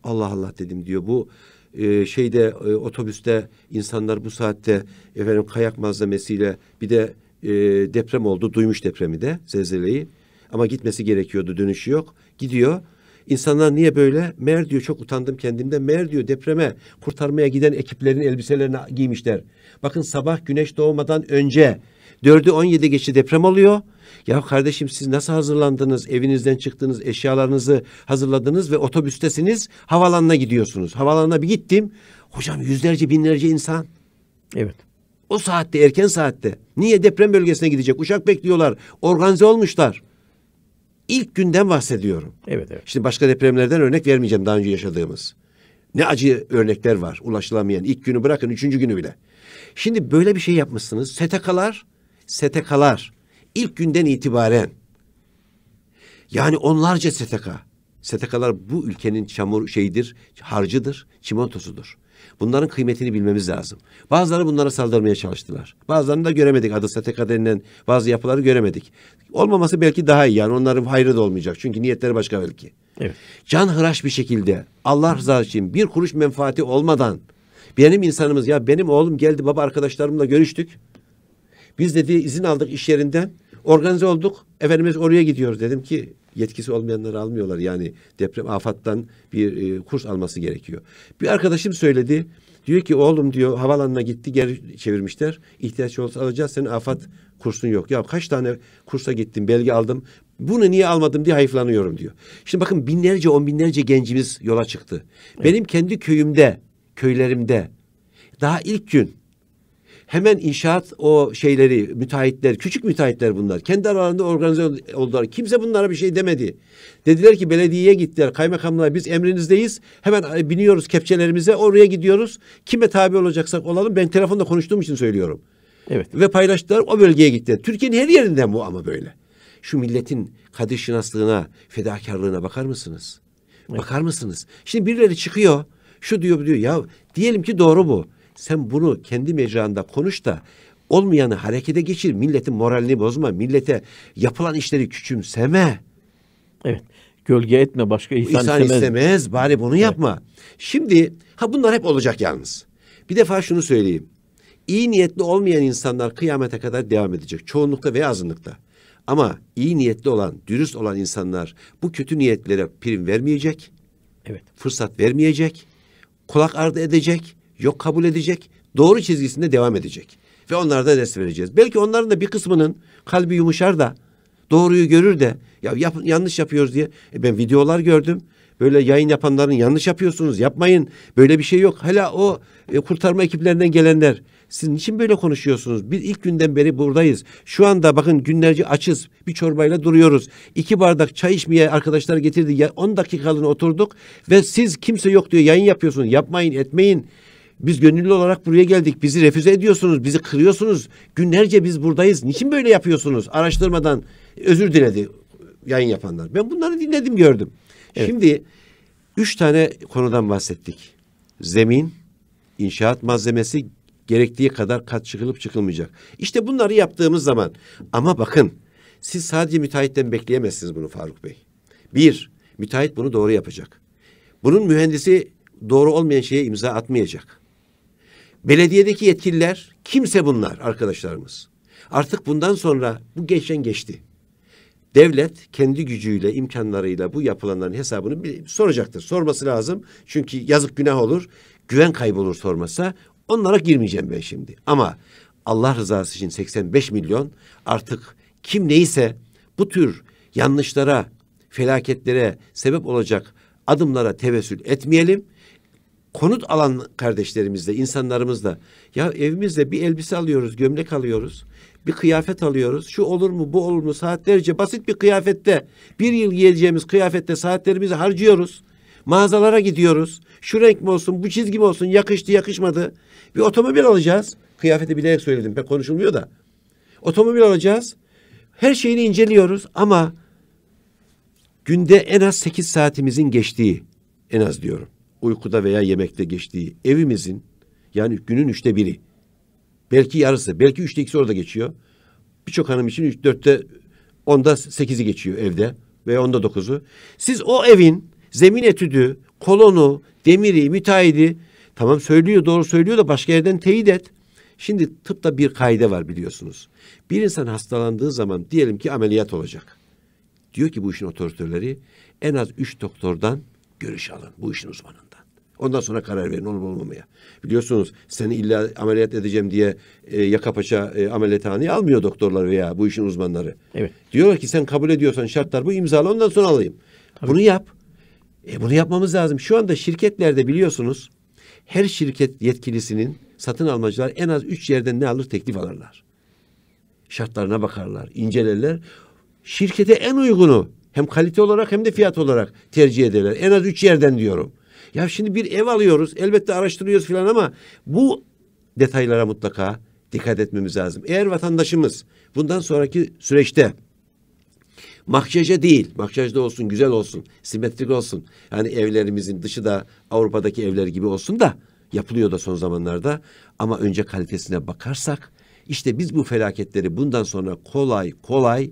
Allah Allah dedim diyor. Bu e, şeyde e, otobüste insanlar bu saatte efendim kayak malzemesiyle bir de e, deprem oldu. Duymuş depremi de zelzeleyi. Ama gitmesi gerekiyordu. Dönüşü yok. Gidiyor. İnsanlar niye böyle? Mer diyor çok utandım kendimde. Mer diyor depreme kurtarmaya giden ekiplerin elbiselerini giymişler. Bakın sabah güneş doğmadan önce 4'ü 17 geçti deprem oluyor. Ya kardeşim siz nasıl hazırlandınız? Evinizden çıktınız, eşyalarınızı hazırladınız ve otobüstesiniz havalanına gidiyorsunuz. Havalanına bir gittim. Hocam yüzlerce binlerce insan. Evet. O saatte erken saatte. Niye deprem bölgesine gidecek? Uçak bekliyorlar. Organize olmuşlar. İlk günden bahsediyorum. Evet evet. Şimdi başka depremlerden örnek vermeyeceğim daha önce yaşadığımız. Ne acı örnekler var ulaşılamayan. ilk günü bırakın üçüncü günü bile. Şimdi böyle bir şey yapmışsınız. STK'lar, STK'lar İlk günden itibaren yani onlarca STK. STK'lar bu ülkenin çamur şeyidir, harcıdır, çimentosudur. Bunların kıymetini bilmemiz lazım. Bazıları bunlara saldırmaya çalıştılar. Bazılarını da göremedik. Adı Sateka denilen bazı yapıları göremedik. Olmaması belki daha iyi. Yani onların hayrı da olmayacak. Çünkü niyetleri başka belki. Evet. Can hıraş bir şekilde Allah rızası için bir kuruş menfaati olmadan benim insanımız ya benim oğlum geldi baba arkadaşlarımla görüştük. Biz dedi izin aldık iş yerinden. Organize olduk. Efendimiz oraya gidiyoruz dedim ki yetkisi olmayanları almıyorlar. Yani deprem afattan bir e, kurs alması gerekiyor. Bir arkadaşım söyledi. Diyor ki oğlum diyor havalanına gitti geri çevirmişler. İhtiyaç olursa alacağız senin afat kursun yok. Ya kaç tane kursa gittim belge aldım. Bunu niye almadım diye hayıflanıyorum diyor. Şimdi bakın binlerce on binlerce gencimiz yola çıktı. Evet. Benim kendi köyümde köylerimde daha ilk gün hemen inşaat o şeyleri müteahhitler küçük müteahhitler bunlar kendi aralarında organize oldular. Kimse bunlara bir şey demedi. Dediler ki belediyeye gittiler kaymakamlara biz emrinizdeyiz hemen e, biniyoruz kepçelerimize oraya gidiyoruz. Kime tabi olacaksak olalım ben telefonda konuştuğum için söylüyorum. Evet. Ve paylaştılar o bölgeye gittiler. Türkiye'nin her yerinden bu ama böyle. Şu milletin kadir şinaslığına, fedakarlığına bakar mısınız? Evet. Bakar mısınız? Şimdi birileri çıkıyor. Şu diyor diyor ya diyelim ki doğru bu. Sen bunu kendi mecranda konuş da olmayanı harekete geçir. Milletin moralini bozma. Millete yapılan işleri küçümseme. Evet. Gölge etme başka ihsan, ihsan istemez. istemez. Bari bunu evet. yapma. Şimdi ha bunlar hep olacak yalnız. Bir defa şunu söyleyeyim. İyi niyetli olmayan insanlar kıyamete kadar devam edecek. Çoğunlukta veya azınlıkta. Ama iyi niyetli olan, dürüst olan insanlar bu kötü niyetlere prim vermeyecek. Evet. Fırsat vermeyecek. Kulak ardı edecek yok kabul edecek, doğru çizgisinde devam edecek. Ve onlara da destek vereceğiz. Belki onların da bir kısmının kalbi yumuşar da doğruyu görür de ya yap, yanlış yapıyoruz diye. E ben videolar gördüm. Böyle yayın yapanların yanlış yapıyorsunuz yapmayın. Böyle bir şey yok. Hala o e, kurtarma ekiplerinden gelenler. sizin için böyle konuşuyorsunuz? Biz ilk günden beri buradayız. Şu anda bakın günlerce açız. Bir çorbayla duruyoruz. İki bardak çay içmeye arkadaşlar getirdi. Ya, on dakikalığına oturduk ve siz kimse yok diyor yayın yapıyorsunuz. Yapmayın etmeyin. Biz gönüllü olarak buraya geldik. Bizi refüze ediyorsunuz, bizi kırıyorsunuz. Günlerce biz buradayız. Niçin böyle yapıyorsunuz? Araştırmadan özür diledi yayın yapanlar. Ben bunları dinledim, gördüm. Evet. Şimdi üç tane konudan bahsettik. Zemin, inşaat malzemesi gerektiği kadar kat çıkılıp çıkılmayacak. İşte bunları yaptığımız zaman ama bakın siz sadece müteahhitten bekleyemezsiniz bunu Faruk Bey. Bir, müteahhit bunu doğru yapacak. Bunun mühendisi doğru olmayan şeye imza atmayacak. Belediyedeki yetkililer kimse bunlar arkadaşlarımız. Artık bundan sonra bu geçen geçti. Devlet kendi gücüyle, imkanlarıyla bu yapılanların hesabını bir soracaktır. Sorması lazım. Çünkü yazık günah olur. Güven kaybolur sormasa. Onlara girmeyeceğim ben şimdi. Ama Allah rızası için 85 milyon artık kim neyse bu tür yanlışlara, felaketlere sebep olacak adımlara tevessül etmeyelim konut alan kardeşlerimizle, insanlarımızla ya evimizde bir elbise alıyoruz, gömlek alıyoruz, bir kıyafet alıyoruz. Şu olur mu, bu olur mu? Saatlerce basit bir kıyafette, bir yıl giyeceğimiz kıyafette saatlerimizi harcıyoruz. Mağazalara gidiyoruz. Şu renk mi olsun, bu çizgi mi olsun, yakıştı, yakışmadı. Bir otomobil alacağız. Kıyafeti bilerek söyledim, pek konuşulmuyor da. Otomobil alacağız. Her şeyini inceliyoruz ama günde en az sekiz saatimizin geçtiği en az diyorum uykuda veya yemekte geçtiği evimizin yani günün üçte biri belki yarısı belki üçte ikisi orada geçiyor. Birçok hanım için üç, dörtte onda sekizi geçiyor evde veya onda dokuzu. Siz o evin zemin etüdü, kolonu, demiri, müteahhidi tamam söylüyor doğru söylüyor da başka yerden teyit et. Şimdi tıpta bir kaide var biliyorsunuz. Bir insan hastalandığı zaman diyelim ki ameliyat olacak. Diyor ki bu işin otoritörleri en az üç doktordan görüş alın bu işin uzmanından. Ondan sonra karar verin olup olmamaya. Biliyorsunuz seni illa ameliyat edeceğim diye e, yaka paça e, ameliyathaneye almıyor doktorlar veya bu işin uzmanları. Evet. Diyorlar ki sen kabul ediyorsan şartlar bu imzala ondan sonra alayım. Tabii. Bunu yap. E, bunu yapmamız lazım. Şu anda şirketlerde biliyorsunuz her şirket yetkilisinin satın almacılar en az üç yerden ne alır teklif alırlar. Şartlarına bakarlar, incelerler. Şirkete en uygunu hem kalite olarak hem de fiyat olarak tercih ederler. En az üç yerden diyorum. Ya şimdi bir ev alıyoruz. Elbette araştırıyoruz filan ama bu detaylara mutlaka dikkat etmemiz lazım. Eğer vatandaşımız bundan sonraki süreçte mahşeje değil, mahşejde olsun, güzel olsun, simetrik olsun. Yani evlerimizin dışı da Avrupa'daki evler gibi olsun da yapılıyor da son zamanlarda. Ama önce kalitesine bakarsak işte biz bu felaketleri bundan sonra kolay kolay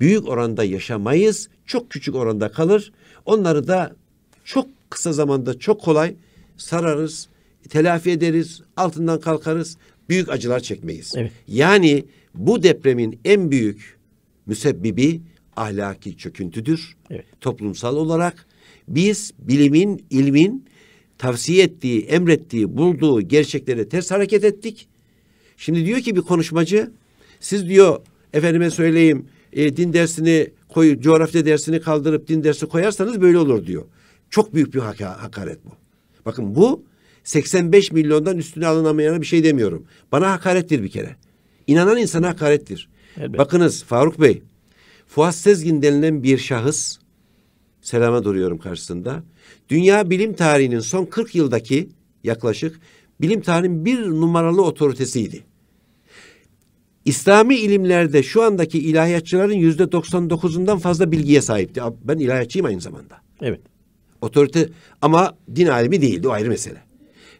büyük oranda yaşamayız. Çok küçük oranda kalır. Onları da çok kısa zamanda çok kolay sararız, telafi ederiz, altından kalkarız, büyük acılar çekmeyiz. Evet. Yani bu depremin en büyük müsebbibi ahlaki çöküntüdür. Evet. Toplumsal olarak biz bilimin, ilmin tavsiye ettiği, emrettiği, bulduğu gerçeklere ters hareket ettik. Şimdi diyor ki bir konuşmacı, siz diyor efendime söyleyeyim e, din dersini koy, coğrafya dersini kaldırıp din dersi koyarsanız böyle olur diyor. Çok büyük bir haka, hakaret bu. Bakın bu 85 milyondan üstüne alınamayana bir şey demiyorum. Bana hakarettir bir kere. İnanan insana hakarettir. Elbette. Bakınız Faruk Bey, Fuat Sezgin denilen bir şahıs, selama duruyorum karşısında. Dünya bilim tarihinin son 40 yıldaki yaklaşık bilim tarihinin bir numaralı otoritesiydi. İslami ilimlerde şu andaki ilahiyatçıların yüzde 99'undan fazla bilgiye sahipti. Ben ilahiyatçıyım aynı zamanda. Evet. Otorite ama din alimi değildi o ayrı mesele.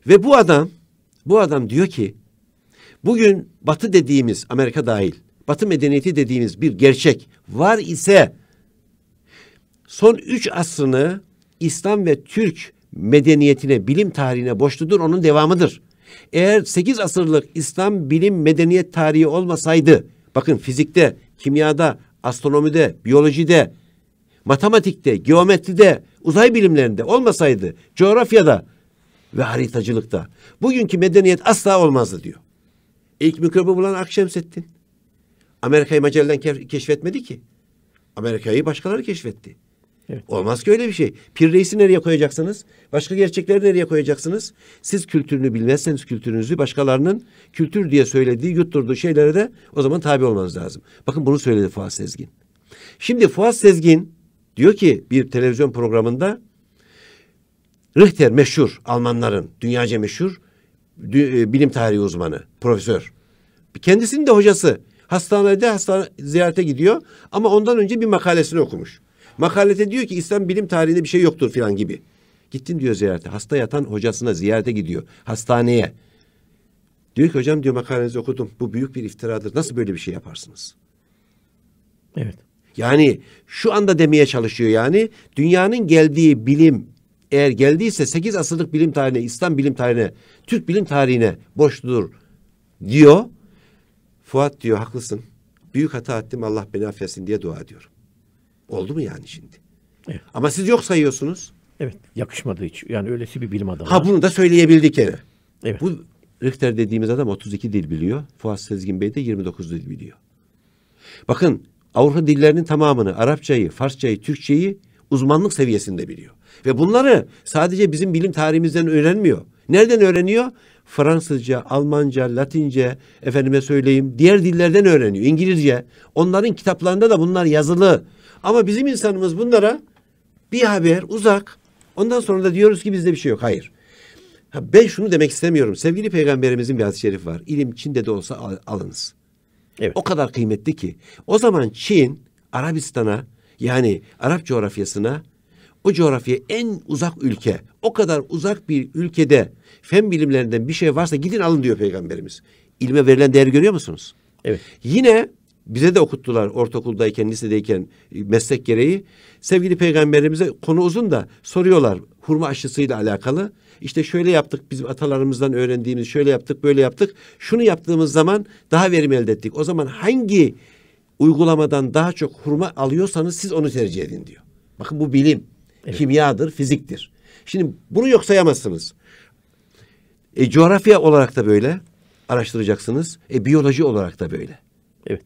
Ve bu adam bu adam diyor ki bugün batı dediğimiz Amerika dahil batı medeniyeti dediğimiz bir gerçek var ise son üç asrını İslam ve Türk medeniyetine, bilim tarihine borçludur, onun devamıdır. Eğer sekiz asırlık İslam bilim medeniyet tarihi olmasaydı, bakın fizikte, kimyada, astronomide, biyolojide, matematikte, geometride, uzay bilimlerinde olmasaydı, coğrafyada ve haritacılıkta bugünkü medeniyet asla olmazdı diyor. İlk mikrobu bulan Akşemseddin. Amerika'yı Magellan keşfetmedi ki. Amerika'yı başkaları keşfetti. Evet. Olmaz ki öyle bir şey. Pir reisi nereye koyacaksınız? Başka gerçekleri nereye koyacaksınız? Siz kültürünü bilmezseniz kültürünüzü başkalarının kültür diye söylediği, yutturduğu şeylere de o zaman tabi olmanız lazım. Bakın bunu söyledi Fuat Sezgin. Şimdi Fuat Sezgin Diyor ki bir televizyon programında Richter meşhur Almanların dünyaca meşhur e, bilim tarihi uzmanı profesör. Kendisinin de hocası hastanede hastane ziyarete gidiyor ama ondan önce bir makalesini okumuş. makalete diyor ki İslam bilim tarihinde bir şey yoktur filan gibi. Gittim diyor ziyarete. Hasta yatan hocasına ziyarete gidiyor. Hastaneye. Diyor ki hocam diyor makalenizi okudum. Bu büyük bir iftiradır. Nasıl böyle bir şey yaparsınız? Evet. Yani şu anda demeye çalışıyor yani dünyanın geldiği bilim eğer geldiyse 8 asırlık bilim tarihine, İslam bilim tarihine, Türk bilim tarihine boşludur diyor. Fuat diyor haklısın. Büyük hata ettim Allah beni affetsin diye dua ediyorum. Oldu mu yani şimdi? Evet. Ama siz yok sayıyorsunuz. Evet yakışmadı hiç. Yani öylesi bir bilim adamı. Ha bunu da söyleyebildik yani. Evet. Bu Richter dediğimiz adam 32 dil biliyor. Fuat Sezgin Bey de 29 dil biliyor. Bakın Avrupa dillerinin tamamını, Arapçayı, Farsçayı, Türkçeyi uzmanlık seviyesinde biliyor. Ve bunları sadece bizim bilim tarihimizden öğrenmiyor. Nereden öğreniyor? Fransızca, Almanca, Latince, efendime söyleyeyim, diğer dillerden öğreniyor. İngilizce. Onların kitaplarında da bunlar yazılı. Ama bizim insanımız bunlara bir haber uzak. Ondan sonra da diyoruz ki bizde bir şey yok. Hayır. Ha ben şunu demek istemiyorum. Sevgili peygamberimizin bir hadis-i şerif var. İlim Çin'de de olsa al, alınız. Evet. O kadar kıymetli ki. O zaman Çin Arabistan'a yani Arap coğrafyasına o coğrafya en uzak ülke. O kadar uzak bir ülkede fen bilimlerinden bir şey varsa gidin alın diyor peygamberimiz. İlme verilen değer görüyor musunuz? Evet. Yine bize de okuttular ortaokuldayken, lisedeyken meslek gereği. Sevgili peygamberimize konu uzun da soruyorlar hurma aşısıyla alakalı. İşte şöyle yaptık bizim atalarımızdan öğrendiğimiz şöyle yaptık böyle yaptık. Şunu yaptığımız zaman daha verim elde ettik. O zaman hangi uygulamadan daha çok hurma alıyorsanız siz onu tercih edin diyor. Bakın bu bilim. Evet. Kimyadır, fiziktir. Şimdi bunu yok sayamazsınız. E, coğrafya olarak da böyle araştıracaksınız. E, biyoloji olarak da böyle. Evet.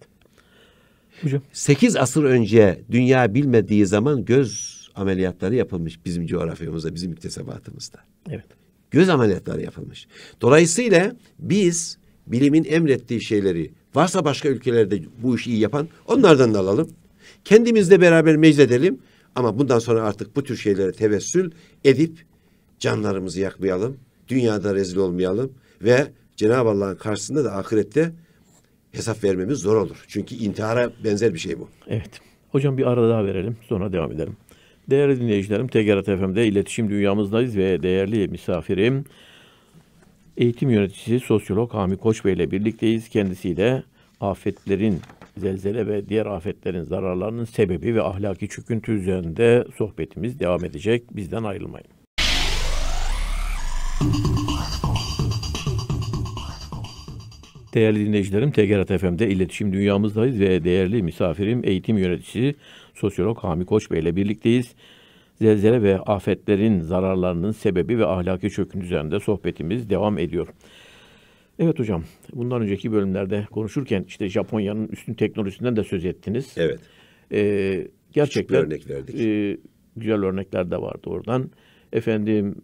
Hocam. Sekiz asır önce dünya bilmediği zaman göz ameliyatları yapılmış bizim coğrafyamızda, bizim iktisabatımızda. Evet. Göz ameliyatları yapılmış. Dolayısıyla biz bilimin emrettiği şeyleri varsa başka ülkelerde bu işi iyi yapan onlardan da alalım. Kendimizle beraber mecledelim ama bundan sonra artık bu tür şeylere tevessül edip canlarımızı yakmayalım. Dünyada rezil olmayalım ve Cenab-ı Allah'ın karşısında da ahirette hesap vermemiz zor olur. Çünkü intihara benzer bir şey bu. Evet. Hocam bir arada daha verelim sonra devam edelim. Değerli dinleyicilerim, TGRT FM'de iletişim dünyamızdayız ve değerli misafirim eğitim yöneticisi sosyolog Hami Koç Bey ile birlikteyiz. Kendisiyle afetlerin, zelzele ve diğer afetlerin zararlarının sebebi ve ahlaki çöküntü üzerinde sohbetimiz devam edecek. Bizden ayrılmayın. Değerli dinleyicilerim, TGRT FM'de iletişim dünyamızdayız ve değerli misafirim eğitim yöneticisi sosyolog Hami Koç Bey ile birlikteyiz. Zelzele ve afetlerin zararlarının sebebi ve ahlaki çökün üzerinde sohbetimiz devam ediyor. Evet hocam, bundan önceki bölümlerde konuşurken işte Japonya'nın üstün teknolojisinden de söz ettiniz. Evet. Ee, gerçekten örnek verdik. E, güzel örnekler de vardı oradan. Efendim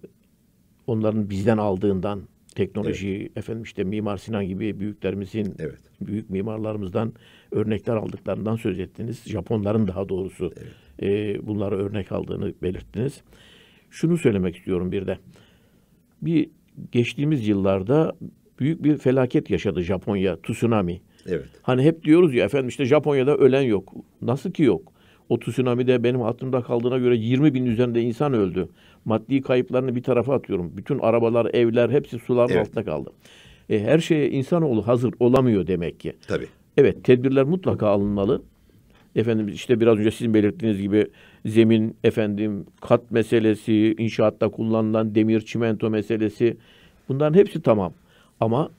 onların bizden aldığından teknoloji, evet. efendim işte Mimar Sinan gibi büyüklerimizin, evet. büyük mimarlarımızdan örnekler aldıklarından söz ettiniz. Japonların daha doğrusu evet. e, bunlara örnek aldığını belirttiniz. Şunu söylemek istiyorum bir de. Bir geçtiğimiz yıllarda büyük bir felaket yaşadı Japonya, tsunami. Evet. Hani hep diyoruz ya efendim işte Japonya'da ölen yok. Nasıl ki yok? O tsunami'de benim aklımda kaldığına göre 20 bin üzerinde insan öldü. Maddi kayıplarını bir tarafa atıyorum. Bütün arabalar, evler hepsi suların evet. altında kaldı. E, her şeye insanoğlu hazır olamıyor demek ki. Tabii. Evet tedbirler mutlaka alınmalı. Efendim işte biraz önce sizin belirttiğiniz gibi zemin efendim kat meselesi, inşaatta kullanılan demir çimento meselesi bunların hepsi tamam. Ama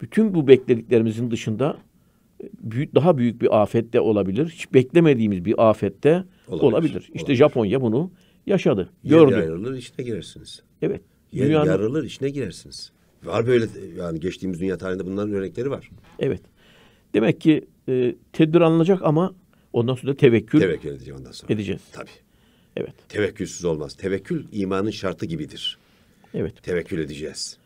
bütün bu beklediklerimizin dışında e, büyük, daha büyük bir afet de olabilir. Hiç beklemediğimiz bir afette olabilir. olabilir. İşte olabilir. Japonya bunu yaşadı. Gördü. Yer yarılır içine girersiniz. Evet. Yer Dünyanın... yarılır içine girersiniz. Var böyle yani geçtiğimiz dünya tarihinde bunların örnekleri var. Evet. Demek ki e, tedbir alınacak ama ondan sonra tevekkül, tevekkül edeceğiz ondan sonra. edeceğiz. Tabii. Evet. Tevekkülsüz olmaz. Tevekkül imanın şartı gibidir. Evet. Tevekkül edeceğiz.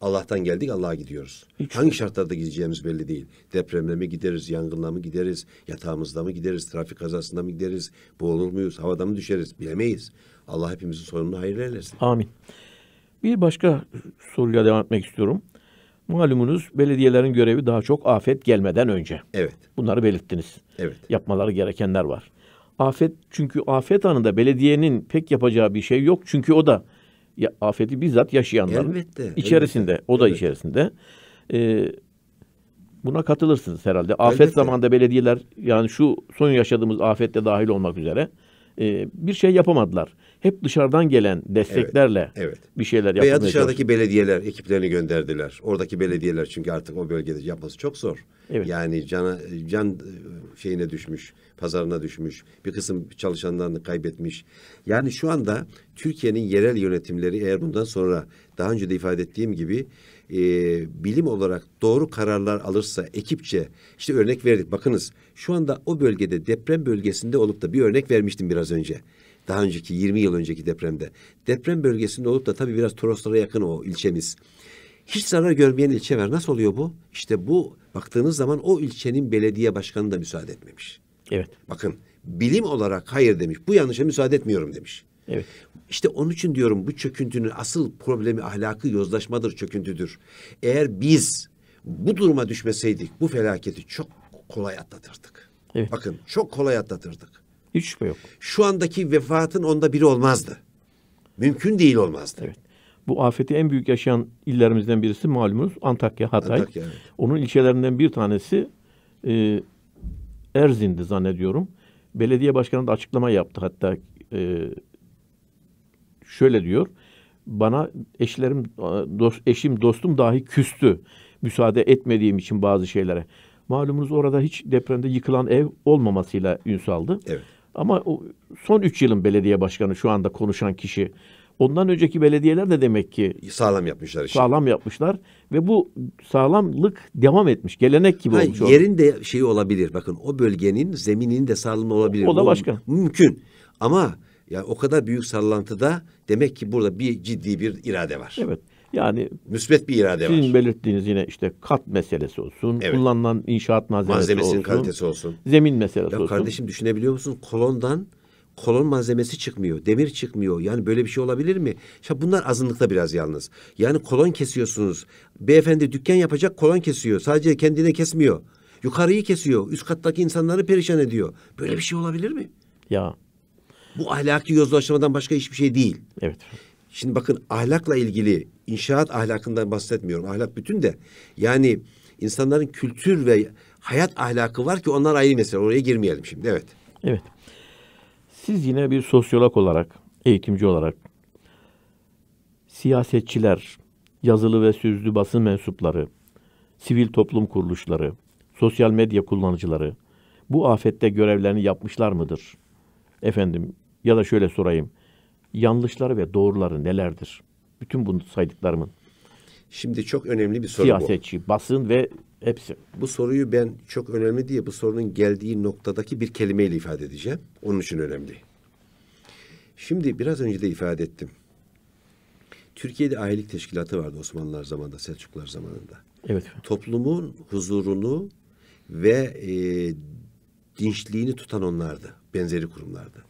Allah'tan geldik, Allah'a gidiyoruz. Hiç Hangi şartlarda gideceğimiz belli değil. Depremle mi gideriz, yangınla mı gideriz, yatağımızda mı gideriz, trafik kazasında mı gideriz, boğulur muyuz, havada mı düşeriz bilemeyiz. Allah hepimizin sonunu hayırlı eylesin. Amin. Bir başka soruya devam etmek istiyorum. Malumunuz belediyelerin görevi daha çok afet gelmeden önce. Evet. Bunları belirttiniz. Evet. Yapmaları gerekenler var. Afet çünkü afet anında belediyenin pek yapacağı bir şey yok. Çünkü o da ya, afeti bizzat yaşayanların elbette, içerisinde. Elbette, o da evet. içerisinde. Ee, buna katılırsınız herhalde. Afet elbette. zamanında belediyeler yani şu son yaşadığımız afette dahil olmak üzere e, bir şey yapamadılar hep dışarıdan gelen desteklerle evet, evet. bir şeyler yapmaya Veya dışarıdaki belediyeler ekiplerini gönderdiler. Oradaki belediyeler çünkü artık o bölgede yapması çok zor. Evet. Yani can, can e, şeyine düşmüş, pazarına düşmüş, bir kısım çalışanlarını kaybetmiş. Yani şu anda Türkiye'nin yerel yönetimleri eğer bundan sonra daha önce de ifade ettiğim gibi e, bilim olarak doğru kararlar alırsa ekipçe işte örnek verdik bakınız şu anda o bölgede deprem bölgesinde olup da bir örnek vermiştim biraz önce. Daha önceki 20 yıl önceki depremde. Deprem bölgesinde olup da tabii biraz Toroslara yakın o ilçemiz. Hiç zarar görmeyen ilçe var. Nasıl oluyor bu? İşte bu baktığınız zaman o ilçenin belediye başkanı da müsaade etmemiş. Evet. Bakın bilim olarak hayır demiş. Bu yanlışa müsaade etmiyorum demiş. Evet. İşte onun için diyorum bu çöküntünün asıl problemi ahlakı yozlaşmadır, çöküntüdür. Eğer biz bu duruma düşmeseydik bu felaketi çok kolay atlatırdık. Evet. Bakın çok kolay atlatırdık. Hiç şüphe yok. Şu andaki vefatın onda biri olmazdı. Mümkün değil olmazdı. Evet. Bu afeti en büyük yaşayan illerimizden birisi malumunuz Antakya, Hatay. Antakya, evet. Onun ilçelerinden bir tanesi e, Erzin'di zannediyorum. Belediye başkanı da açıklama yaptı hatta e, şöyle diyor. Bana eşlerim, dost, eşim, dostum dahi küstü. Müsaade etmediğim için bazı şeylere. Malumunuz orada hiç depremde yıkılan ev olmamasıyla ünsaldı. Evet. Ama o son 3 yılın belediye başkanı şu anda konuşan kişi. Ondan önceki belediyeler de demek ki sağlam yapmışlar işi. Sağlam yapmışlar ve bu sağlamlık devam etmiş. Gelenek gibi ha, olmuş. Yerin de şeyi olabilir. Bakın o bölgenin zemininin de sağlam olabilir. O, da başka. Mümkün. Ama yani o kadar büyük sallantıda demek ki burada bir ciddi bir irade var. Evet. Yani müsbet bir irade sizin var. Sizin belirttiğiniz yine işte kat meselesi olsun, evet. kullanılan inşaat malzemesi Malzemesinin olsun, kalitesi olsun, zemin meselesi ya olsun. Kardeşim düşünebiliyor musun? Kolondan kolon malzemesi çıkmıyor, demir çıkmıyor. Yani böyle bir şey olabilir mi? İşte bunlar azınlıkta biraz yalnız. Yani kolon kesiyorsunuz. Beyefendi dükkan yapacak kolon kesiyor. Sadece kendine kesmiyor. Yukarıyı kesiyor. Üst kattaki insanları perişan ediyor. Böyle bir şey olabilir mi? Ya. Bu ahlaki yozlaşmadan başka hiçbir şey değil. Evet. Şimdi bakın ahlakla ilgili inşaat ahlakından bahsetmiyorum. Ahlak bütün de yani insanların kültür ve hayat ahlakı var ki onlar ayrı mesele. Oraya girmeyelim şimdi. Evet. Evet. Siz yine bir sosyolog olarak, eğitimci olarak siyasetçiler, yazılı ve sözlü basın mensupları, sivil toplum kuruluşları, sosyal medya kullanıcıları bu afette görevlerini yapmışlar mıdır? Efendim ya da şöyle sorayım. Yanlışları ve doğruları nelerdir? Bütün bunu saydıklarımın. Şimdi çok önemli bir soru Siyasetçi, bu. basın ve hepsi. Bu soruyu ben çok önemli diye bu sorunun geldiği noktadaki bir kelimeyle ifade edeceğim. Onun için önemli. Şimdi biraz önce de ifade ettim. Türkiye'de ailelik teşkilatı vardı Osmanlılar zamanında, Selçuklular zamanında. Evet. Toplumun huzurunu ve e, dinçliğini tutan onlardı. Benzeri kurumlardı.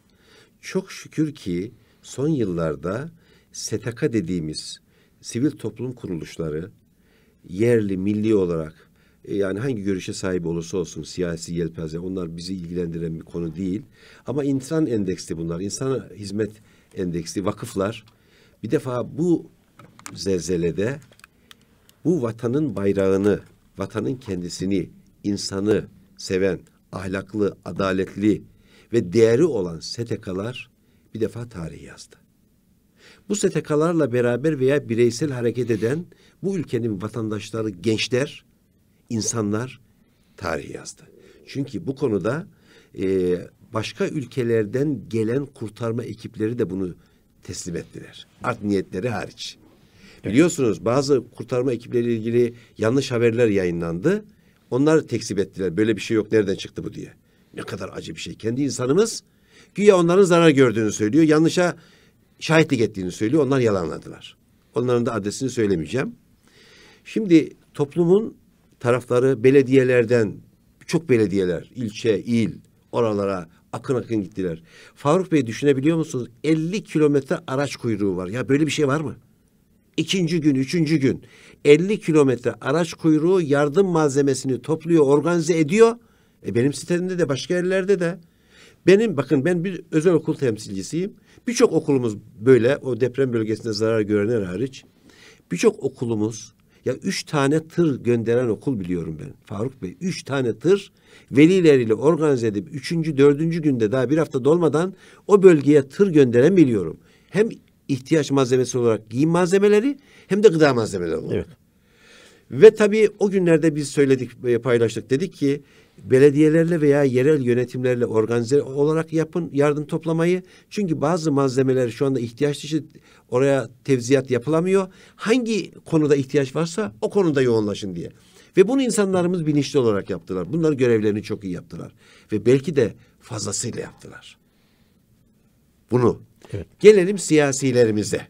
Çok şükür ki son yıllarda STK dediğimiz sivil toplum kuruluşları yerli, milli olarak e, yani hangi görüşe sahip olursa olsun siyasi yelpaze onlar bizi ilgilendiren bir konu değil. Ama insan endeksli bunlar. İnsana hizmet endeksli vakıflar bir defa bu zelzelede bu vatanın bayrağını, vatanın kendisini, insanı seven, ahlaklı, adaletli ve değeri olan STK'lar bir defa tarih yazdı. Bu STK'larla beraber veya bireysel hareket eden bu ülkenin vatandaşları, gençler, insanlar tarih yazdı. Çünkü bu konuda e, başka ülkelerden gelen kurtarma ekipleri de bunu teslim ettiler. Art niyetleri hariç. Biliyorsunuz bazı kurtarma ekipleriyle ilgili yanlış haberler yayınlandı. Onlar tekzip ettiler. Böyle bir şey yok. Nereden çıktı bu diye. Ne kadar acı bir şey. Kendi insanımız güya onların zarar gördüğünü söylüyor. Yanlışa şahitlik ettiğini söylüyor. Onlar yalanladılar. Onların da adresini söylemeyeceğim. Şimdi toplumun tarafları belediyelerden çok belediyeler, ilçe, il oralara akın akın gittiler. Faruk Bey düşünebiliyor musunuz? 50 kilometre araç kuyruğu var. Ya böyle bir şey var mı? İkinci gün, üçüncü gün 50 kilometre araç kuyruğu yardım malzemesini topluyor, organize ediyor. E benim sitemde de başka yerlerde de. Benim bakın ben bir özel okul temsilcisiyim. Birçok okulumuz böyle o deprem bölgesinde zarar görenler hariç birçok okulumuz ya üç tane tır gönderen okul biliyorum ben Faruk Bey. Üç tane tır velileriyle organize edip üçüncü, dördüncü günde daha bir hafta dolmadan o bölgeye tır gönderen biliyorum. Hem ihtiyaç malzemesi olarak giyim malzemeleri hem de gıda malzemeleri olarak. Evet. Ve tabii o günlerde biz söyledik, paylaştık. Dedik ki belediyelerle veya yerel yönetimlerle organize olarak yapın yardım toplamayı. Çünkü bazı malzemeler şu anda ihtiyaç dışı oraya tevziyat yapılamıyor. Hangi konuda ihtiyaç varsa o konuda yoğunlaşın diye. Ve bunu insanlarımız bilinçli olarak yaptılar. Bunlar görevlerini çok iyi yaptılar. Ve belki de fazlasıyla yaptılar. Bunu. Evet. Gelelim siyasilerimize.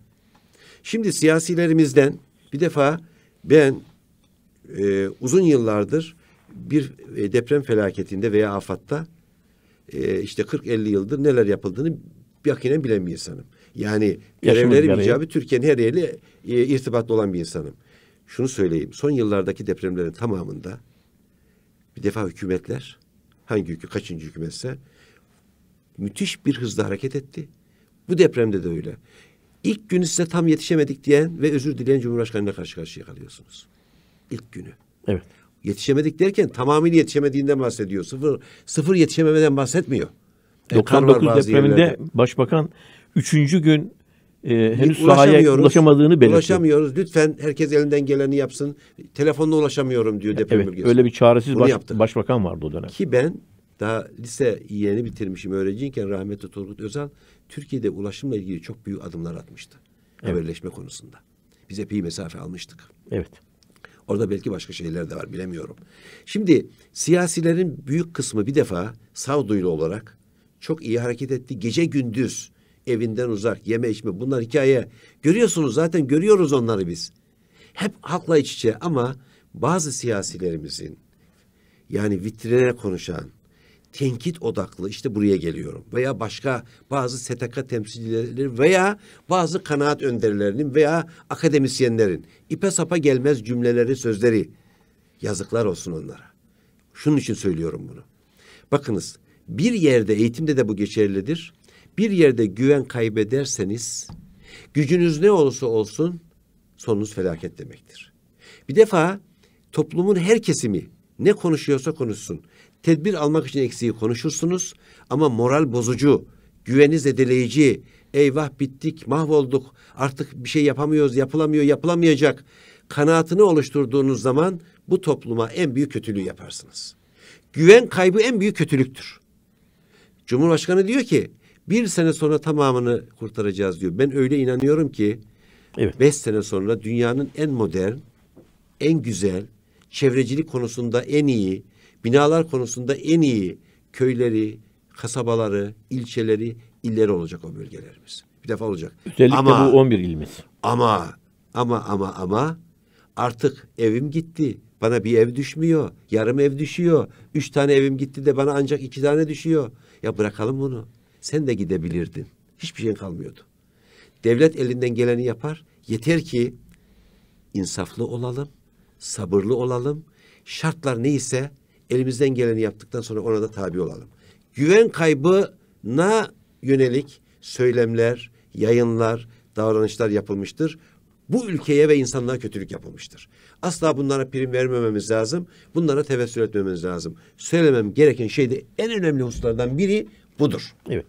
Şimdi siyasilerimizden bir defa ben e, uzun yıllardır bir e, deprem felaketinde veya afatta e, işte 40-50 yıldır neler yapıldığını yakinen bilen bir insanım. Yani görevleri icabı Türkiye'nin her yeriyle e, irtibatlı olan bir insanım. Şunu söyleyeyim. Son yıllardaki depremlerin tamamında bir defa hükümetler hangi hükümet, kaçıncı hükümetse müthiş bir hızla hareket etti. Bu depremde de öyle. İlk günü size tam yetişemedik diyen ve özür dileyen Cumhurbaşkanı'na karşı karşıya kalıyorsunuz. İlk günü. Evet. Yetişemedik derken tamamıyla yetişemediğinden bahsediyor. Sıfır, sıfır yetişememeden bahsetmiyor. 99 e, depreminde yerlerde. başbakan üçüncü gün e, henüz sahaya ulaşamadığını belirtti. Ulaşamıyoruz. Lütfen herkes elinden geleni yapsın. Telefonla ulaşamıyorum diyor deprem evet, bölgesi. Öyle bir çaresiz baş, başbakan vardı o dönem. Ki ben daha lise yeni bitirmişim öğrenciyken rahmetli Turgut Özal Türkiye'de ulaşımla ilgili çok büyük adımlar atmıştı. Evet. Haberleşme konusunda. Biz epey mesafe almıştık. Evet. Orada belki başka şeyler de var bilemiyorum. Şimdi siyasilerin büyük kısmı bir defa sağduyulu olarak çok iyi hareket etti. Gece gündüz evinden uzak yeme içme bunlar hikaye. Görüyorsunuz zaten görüyoruz onları biz. Hep halkla iç içe ama bazı siyasilerimizin yani vitrine konuşan tenkit odaklı işte buraya geliyorum veya başka bazı STK temsilcileri veya bazı kanaat önderlerinin veya akademisyenlerin ipe sapa gelmez cümleleri sözleri yazıklar olsun onlara. Şunun için söylüyorum bunu. Bakınız bir yerde eğitimde de bu geçerlidir. Bir yerde güven kaybederseniz gücünüz ne olursa olsun sonunuz felaket demektir. Bir defa toplumun her kesimi ne konuşuyorsa konuşsun. Tedbir almak için eksiği konuşursunuz ama moral bozucu, güveni zedeleyici, eyvah bittik, mahvolduk, artık bir şey yapamıyoruz, yapılamıyor, yapılamayacak kanaatini oluşturduğunuz zaman bu topluma en büyük kötülüğü yaparsınız. Güven kaybı en büyük kötülüktür. Cumhurbaşkanı diyor ki bir sene sonra tamamını kurtaracağız diyor. Ben öyle inanıyorum ki evet. beş sene sonra dünyanın en modern, en güzel, çevrecilik konusunda en iyi, Binalar konusunda en iyi köyleri, kasabaları, ilçeleri, illeri olacak o bölgelerimiz. Bir defa olacak. Özellikle ama, bu 11 ilimiz. Ama ama ama ama artık evim gitti. Bana bir ev düşmüyor. Yarım ev düşüyor. Üç tane evim gitti de bana ancak iki tane düşüyor. Ya bırakalım bunu. Sen de gidebilirdin. Hiçbir şeyin kalmıyordu. Devlet elinden geleni yapar. Yeter ki insaflı olalım, sabırlı olalım. Şartlar neyse elimizden geleni yaptıktan sonra ona da tabi olalım. Güven kaybına yönelik söylemler, yayınlar, davranışlar yapılmıştır. Bu ülkeye ve insanlara kötülük yapılmıştır. Asla bunlara prim vermememiz lazım. Bunlara tevessül etmememiz lazım. Söylemem gereken şey de en önemli hususlardan biri budur. Evet.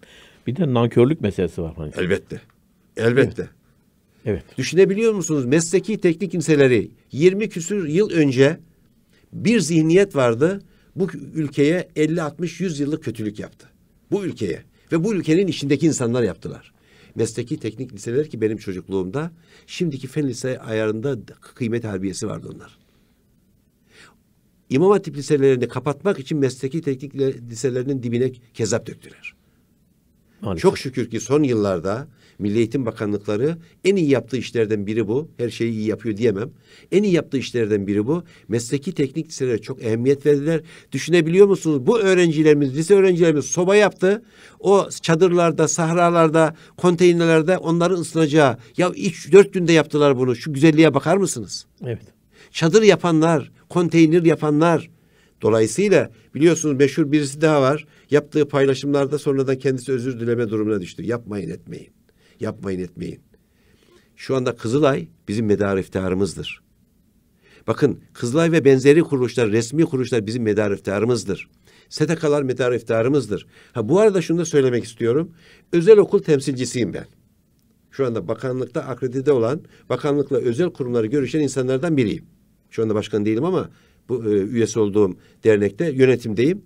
Bir de nankörlük meselesi var. Hani. Elbette. Elbette. Evet. evet. Düşünebiliyor musunuz? Mesleki teknik kimseleri 20 küsür yıl önce bir zihniyet vardı bu ülkeye 50 60 100 yıllık kötülük yaptı. Bu ülkeye ve bu ülkenin içindeki insanlar yaptılar. Mesleki teknik liseler ki benim çocukluğumda şimdiki fen lise ayarında kıymet harbiyesi vardı onlar. İmam Hatip liselerini kapatmak için mesleki teknik liselerinin dibine kezap döktüler. Harika. Çok şükür ki son yıllarda Milli Eğitim Bakanlıkları en iyi yaptığı işlerden biri bu. Her şeyi iyi yapıyor diyemem. En iyi yaptığı işlerden biri bu. Mesleki teknik liselere çok ehemmiyet verdiler. Düşünebiliyor musunuz? Bu öğrencilerimiz, lise öğrencilerimiz soba yaptı. O çadırlarda, sahralarda, konteynerlerde onların ısınacağı. Ya üç, dört günde yaptılar bunu. Şu güzelliğe bakar mısınız? Evet. Çadır yapanlar, konteyner yapanlar, Dolayısıyla biliyorsunuz meşhur birisi daha var. Yaptığı paylaşımlarda sonradan kendisi özür dileme durumuna düştü. Yapmayın etmeyin. Yapmayın etmeyin. Şu anda Kızılay bizim medar iftiharımızdır. Bakın Kızılay ve benzeri kuruluşlar, resmi kuruluşlar bizim medar iftiharımızdır. Setakalar medar iftiharımızdır. Ha bu arada şunu da söylemek istiyorum. Özel okul temsilcisiyim ben. Şu anda bakanlıkta akredite olan, bakanlıkla özel kurumları görüşen insanlardan biriyim. Şu anda başkan değilim ama bu e, üyesi olduğum dernekte yönetimdeyim.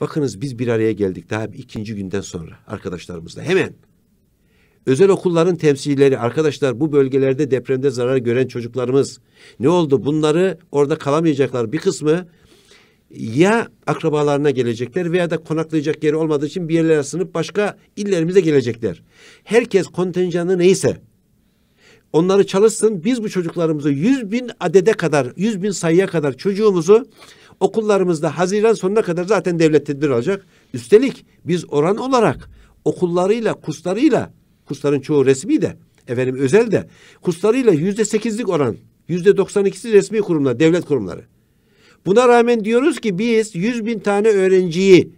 Bakınız biz bir araya geldik daha ikinci günden sonra arkadaşlarımızla hemen Özel okulların temsilcileri arkadaşlar bu bölgelerde depremde zarar gören çocuklarımız ne oldu? Bunları orada kalamayacaklar. Bir kısmı ya akrabalarına gelecekler veya da konaklayacak yeri olmadığı için bir yerlere sınıp başka illerimize gelecekler. Herkes kontenjanı neyse onları çalışsın biz bu çocuklarımızı yüz bin adede kadar yüz bin sayıya kadar çocuğumuzu okullarımızda Haziran sonuna kadar zaten devlet tedbir alacak. Üstelik biz oran olarak okullarıyla kurslarıyla Kursların çoğu resmi de efendim özel de kurslarıyla yüzde sekizlik oran yüzde doksan ikisi resmi kurumlar, devlet kurumları. Buna rağmen diyoruz ki biz yüz bin tane öğrenciyi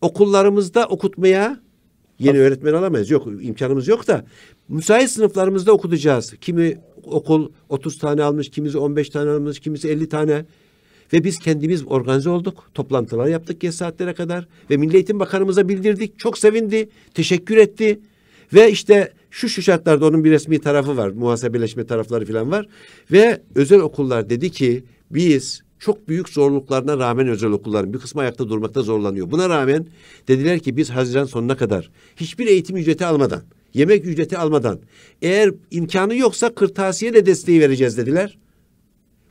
okullarımızda okutmaya yeni öğretmen alamayız. Yok imkanımız yok da müsait sınıflarımızda okutacağız. Kimi okul 30 tane almış, kimisi 15 tane almış, kimisi 50 tane. Ve biz kendimiz organize olduk. Toplantılar yaptık geç saatlere kadar. Ve Milli Eğitim Bakanımıza bildirdik. Çok sevindi. Teşekkür etti. Ve işte şu şu şartlarda onun bir resmi tarafı var. Muhasebeleşme tarafları falan var. Ve özel okullar dedi ki biz çok büyük zorluklarına rağmen özel okulların bir kısmı ayakta durmakta zorlanıyor. Buna rağmen dediler ki biz Haziran sonuna kadar hiçbir eğitim ücreti almadan, yemek ücreti almadan eğer imkanı yoksa kırtasiye de desteği vereceğiz dediler.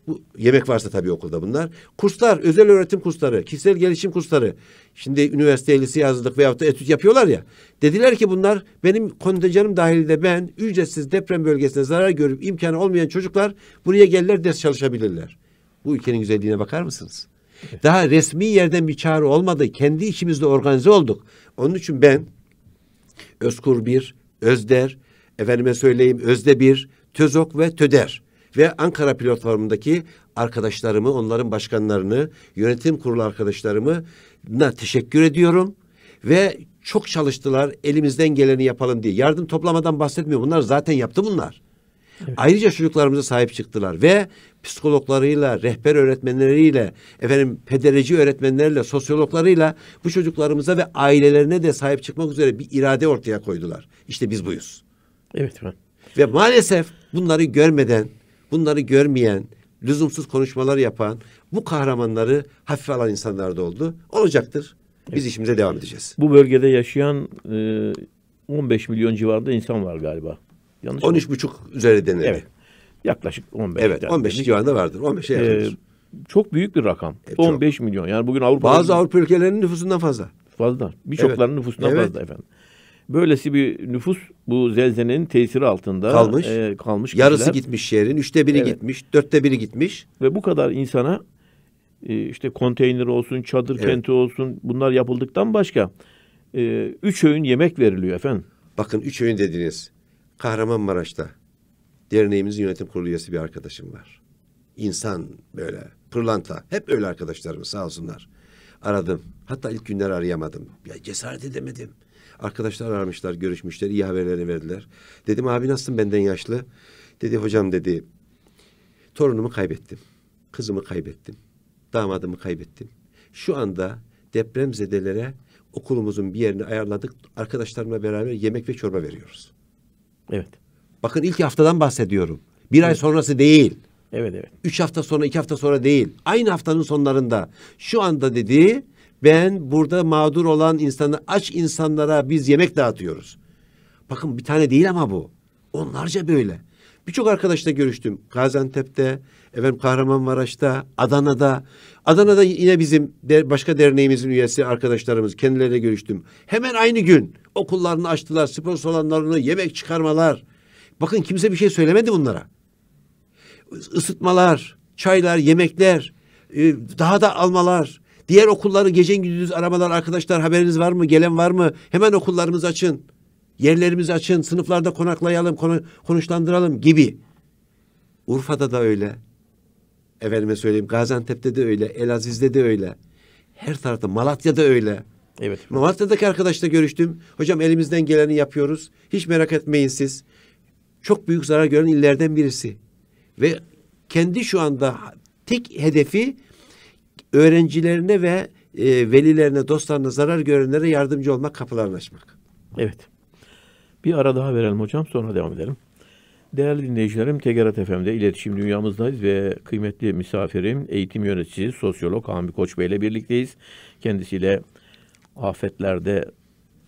Bu, yemek varsa tabii okulda bunlar. Kurslar, özel öğretim kursları, kişisel gelişim kursları. Şimdi üniversite, liseye hazırlık veyahut da etüt yapıyorlar ya. Dediler ki bunlar benim kontenjanım dahilinde ben ücretsiz deprem bölgesinde zarar görüp imkanı olmayan çocuklar buraya gelirler ders çalışabilirler. Bu ülkenin güzelliğine bakar mısınız? Daha resmi yerden bir çağrı olmadı. Kendi içimizde organize olduk. Onun için ben Özkur bir, Özder, efendime söyleyeyim Özde bir, Tözok ve Töder ve Ankara platformundaki arkadaşlarımı, onların başkanlarını, yönetim kurulu arkadaşlarımı na teşekkür ediyorum ve çok çalıştılar. Elimizden geleni yapalım diye. Yardım toplamadan bahsetmiyor. Bunlar zaten yaptı bunlar. Evet. Ayrıca çocuklarımıza sahip çıktılar ve psikologlarıyla, rehber öğretmenleriyle, efendim pedereci öğretmenlerle, sosyologlarıyla bu çocuklarımıza ve ailelerine de sahip çıkmak üzere bir irade ortaya koydular. İşte biz buyuz. Evet ben. Ve maalesef bunları görmeden bunları görmeyen, lüzumsuz konuşmalar yapan, bu kahramanları hafife alan insanlar da oldu. Olacaktır. Biz evet. işimize devam edeceğiz. Bu bölgede yaşayan e, 15 milyon civarında insan var galiba. Yanlış 13 buçuk üzeri denir. Evet. Yaklaşık 15. Evet, 15 dedik. civarında vardır. 15'e e, yakındır. Ee, çok büyük bir rakam. E, 15 çok. milyon. Yani bugün Avrupa Bazı Avrupa ülkelerinin nüfusundan fazla. Fazla. Birçoklarının evet. nüfusundan evet. fazla efendim. Böylesi bir nüfus bu Zelzen'in tesiri altında kalmış. E, kalmış Yarısı kişiler. gitmiş şehrin, üçte biri evet. gitmiş, dörtte biri gitmiş. Ve bu kadar insana e, işte konteyner olsun, çadır evet. kenti olsun bunlar yapıldıktan başka e, üç öğün yemek veriliyor efendim. Bakın üç öğün dediniz. Kahramanmaraş'ta derneğimizin yönetim kurulu üyesi bir arkadaşım var. İnsan böyle pırlanta. Hep öyle arkadaşlarım sağ olsunlar. Aradım. Hatta ilk günler arayamadım. Ya cesaret edemedim. Arkadaşlar aramışlar, görüşmüşler, iyi haberlerini verdiler. Dedim abi nasılsın benden yaşlı? Dedi hocam dedi torunumu kaybettim. Kızımı kaybettim. Damadımı kaybettim. Şu anda deprem zedelere okulumuzun bir yerini ayarladık. Arkadaşlarımla beraber yemek ve çorba veriyoruz. Evet. Bakın ilk haftadan bahsediyorum. Bir evet. ay sonrası değil. Evet evet. Üç hafta sonra, iki hafta sonra değil. Aynı haftanın sonlarında. Şu anda dediği ben burada mağdur olan insanı aç insanlara biz yemek dağıtıyoruz. Bakın bir tane değil ama bu. Onlarca böyle. Birçok arkadaşla görüştüm. Gaziantep'te, efendim Kahramanmaraş'ta, Adana'da. Adana'da yine bizim der, başka derneğimizin üyesi arkadaşlarımız. Kendileriyle görüştüm. Hemen aynı gün okullarını açtılar, spor salonlarını, yemek çıkarmalar. Bakın kimse bir şey söylemedi bunlara. Isıtmalar, çaylar, yemekler, e, daha da almalar. Diğer okulları gece gündüz aramalar arkadaşlar haberiniz var mı? Gelen var mı? Hemen okullarımızı açın. Yerlerimizi açın. Sınıflarda konaklayalım, konu, konuşlandıralım gibi. Urfa'da da öyle. Efendime söyleyeyim Gaziantep'te de öyle. Elaziz'de de öyle. Her tarafta Malatya'da öyle. Evet. Malatya'daki arkadaşla görüştüm. Hocam elimizden geleni yapıyoruz. Hiç merak etmeyin siz. Çok büyük zarar gören illerden birisi. Ve kendi şu anda tek hedefi öğrencilerine ve e, velilerine, dostlarına, zarar görenlere yardımcı olmak, kapılarını açmak. Evet. Bir ara daha verelim hocam, sonra devam edelim. Değerli dinleyicilerim, Tegerat FM'de iletişim dünyamızdayız ve kıymetli misafirim, eğitim yöneticisi, sosyolog Hami Koç Bey ile birlikteyiz. Kendisiyle afetlerde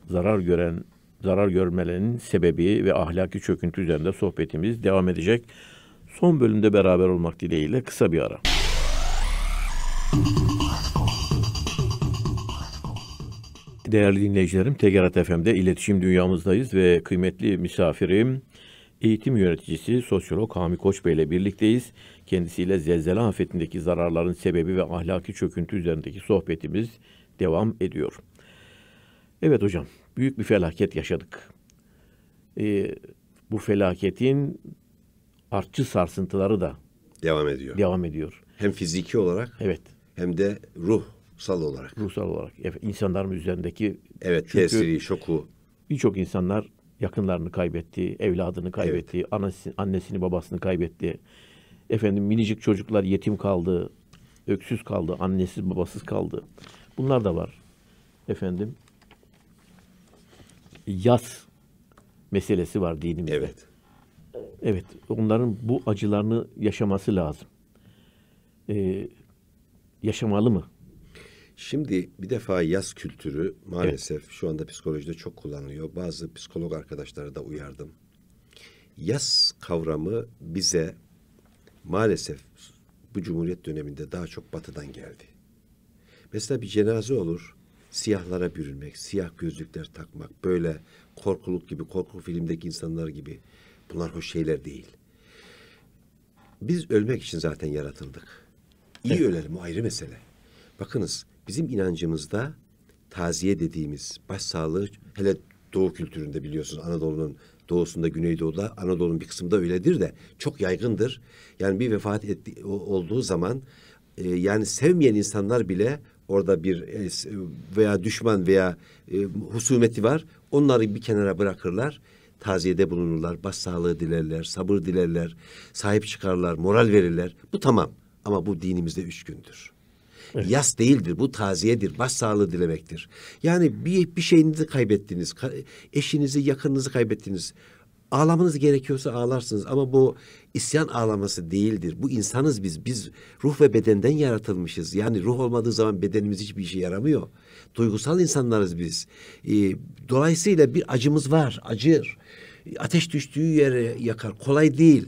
zarar gören, zarar görmelerinin sebebi ve ahlaki çöküntü üzerinde sohbetimiz devam edecek. Son bölümde beraber olmak dileğiyle kısa bir ara. Değerli dinleyicilerim, Tegerat FM'de iletişim dünyamızdayız ve kıymetli misafirim eğitim yöneticisi sosyolog Hami Koç Bey ile birlikteyiz. Kendisiyle zelzele afetindeki zararların sebebi ve ahlaki çöküntü üzerindeki sohbetimiz devam ediyor. Evet hocam, büyük bir felaket yaşadık. Ee, bu felaketin artçı sarsıntıları da devam ediyor. Devam ediyor. Hem fiziki olarak evet hem de ruhsal olarak. Ruhsal olarak. insanların üzerindeki... Evet, tesiri, şoku. Birçok insanlar yakınlarını kaybetti, evladını kaybetti, evet. annesini, annesini, babasını kaybetti. Efendim minicik çocuklar yetim kaldı, öksüz kaldı, annesiz babasız kaldı. Bunlar da var. Efendim yaz meselesi var dinimizde. Evet. Evet, onların bu acılarını yaşaması lazım. Ee, yaşamalı mı? Şimdi bir defa yaz kültürü maalesef evet. şu anda psikolojide çok kullanılıyor. Bazı psikolog arkadaşları da uyardım. Yaz kavramı bize maalesef bu Cumhuriyet döneminde daha çok batıdan geldi. Mesela bir cenaze olur, siyahlara bürünmek, siyah gözlükler takmak, böyle korkuluk gibi, korku filmdeki insanlar gibi. Bunlar hoş şeyler değil. Biz ölmek için zaten yaratıldık iyi ölelim o ayrı mesele. Bakınız bizim inancımızda taziye dediğimiz başsağlığı hele doğu kültüründe biliyorsunuz Anadolu'nun doğusunda Güneydoğu'da Anadolu'nun bir kısmında öyledir de çok yaygındır. Yani bir vefat etti, olduğu zaman e, yani sevmeyen insanlar bile orada bir e, veya düşman veya e, husumeti var. Onları bir kenara bırakırlar. Taziyede bulunurlar, başsağlığı dilerler, sabır dilerler, sahip çıkarlar, moral verirler. Bu tamam. Ama bu dinimizde üç gündür. Evet. Yas değildir, bu taziyedir, başsağlığı dilemektir. Yani bir, bir şeyinizi kaybettiniz, eşinizi, yakınınızı kaybettiniz. Ağlamanız gerekiyorsa ağlarsınız ama bu isyan ağlaması değildir. Bu insanız biz. Biz ruh ve bedenden yaratılmışız. Yani ruh olmadığı zaman bedenimiz hiçbir işe yaramıyor. Duygusal insanlarız biz. Ee, dolayısıyla bir acımız var, acır. Ateş düştüğü yere yakar. Kolay değil.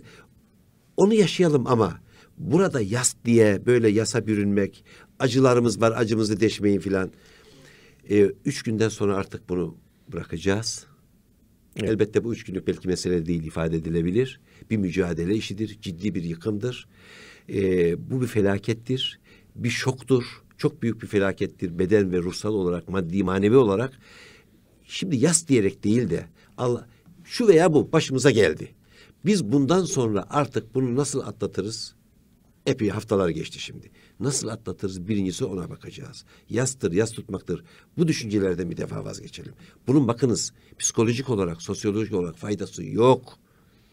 Onu yaşayalım ama burada yas diye böyle yasa bürünmek, acılarımız var acımızı deşmeyin filan. Ee, üç günden sonra artık bunu bırakacağız. Evet. Elbette bu üç günlük belki mesele değil ifade edilebilir. Bir mücadele işidir, ciddi bir yıkımdır. Ee, bu bir felakettir, bir şoktur. Çok büyük bir felakettir beden ve ruhsal olarak, maddi manevi olarak. Şimdi yas diyerek değil de Allah şu veya bu başımıza geldi. Biz bundan sonra artık bunu nasıl atlatırız? Epey haftalar geçti şimdi. Nasıl atlatırız birincisi ona bakacağız. Yastır, yas tutmaktır. Bu düşüncelerden bir defa vazgeçelim. Bunun bakınız psikolojik olarak, sosyolojik olarak faydası yok.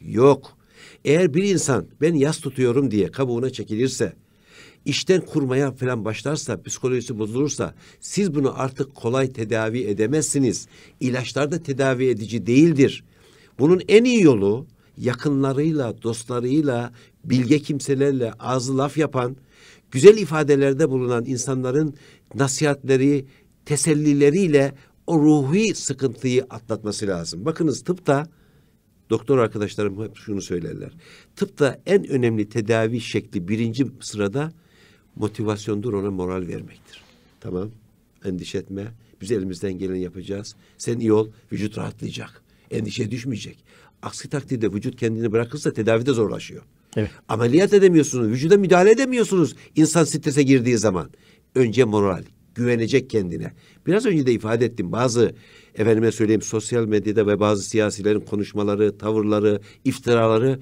Yok. Eğer bir insan ben yas tutuyorum diye kabuğuna çekilirse, işten kurmaya falan başlarsa, psikolojisi bozulursa siz bunu artık kolay tedavi edemezsiniz. İlaçlar da tedavi edici değildir. Bunun en iyi yolu yakınlarıyla, dostlarıyla bilge kimselerle ağzı laf yapan, güzel ifadelerde bulunan insanların nasihatleri, tesellileriyle o ruhi sıkıntıyı atlatması lazım. Bakınız tıpta doktor arkadaşlarım hep şunu söylerler. Tıpta en önemli tedavi şekli birinci sırada motivasyondur ona moral vermektir. Tamam endişe etme biz elimizden geleni yapacağız. Sen iyi ol vücut rahatlayacak endişe düşmeyecek. Aksi takdirde vücut kendini bırakırsa tedavide zorlaşıyor. Evet. Ameliyat edemiyorsunuz. Vücuda müdahale edemiyorsunuz insan strese girdiği zaman. Önce moral, güvenecek kendine. Biraz önce de ifade ettim. Bazı efendime söyleyeyim sosyal medyada ve bazı siyasilerin konuşmaları, tavırları, iftiraları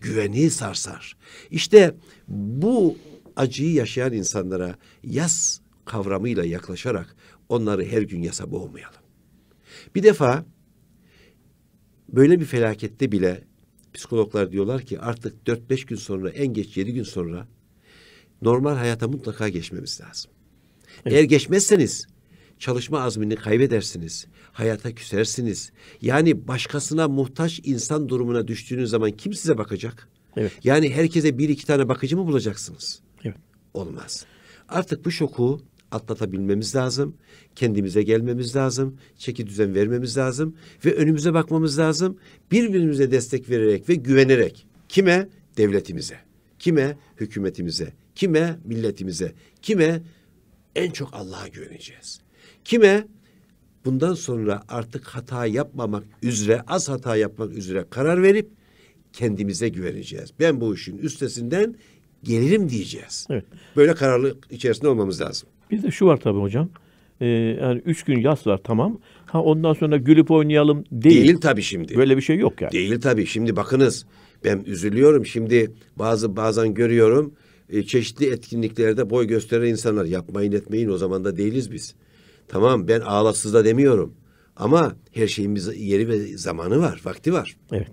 güveni sarsar. İşte bu acıyı yaşayan insanlara yaz kavramıyla yaklaşarak onları her gün yasa boğmayalım. Bir defa böyle bir felakette bile psikologlar diyorlar ki artık dört beş gün sonra en geç yedi gün sonra normal hayata mutlaka geçmemiz lazım. Evet. Eğer geçmezseniz çalışma azmini kaybedersiniz. Hayata küsersiniz. Yani başkasına muhtaç insan durumuna düştüğünüz zaman kim size bakacak? Evet. Yani herkese bir iki tane bakıcı mı bulacaksınız? Evet. Olmaz. Artık bu şoku atlatabilmemiz lazım. Kendimize gelmemiz lazım. Çeki düzen vermemiz lazım. Ve önümüze bakmamız lazım. Birbirimize destek vererek ve güvenerek. Kime? Devletimize. Kime? Hükümetimize. Kime? Milletimize. Kime? En çok Allah'a güveneceğiz. Kime? Bundan sonra artık hata yapmamak üzere, az hata yapmak üzere karar verip kendimize güveneceğiz. Ben bu işin üstesinden gelirim diyeceğiz. Evet. Böyle kararlı içerisinde olmamız lazım. Bir de şu var tabii hocam. Ee, yani üç gün yaz var tamam. Ha ondan sonra gülüp oynayalım değil. Değil tabii şimdi. Böyle bir şey yok yani. Değil tabii. Şimdi bakınız ben üzülüyorum. Şimdi bazı bazen görüyorum e, çeşitli etkinliklerde boy gösteren insanlar yapmayın etmeyin o zaman da değiliz biz. Tamam ben ağlatsız da demiyorum. Ama her şeyimiz yeri ve zamanı var, vakti var. Evet.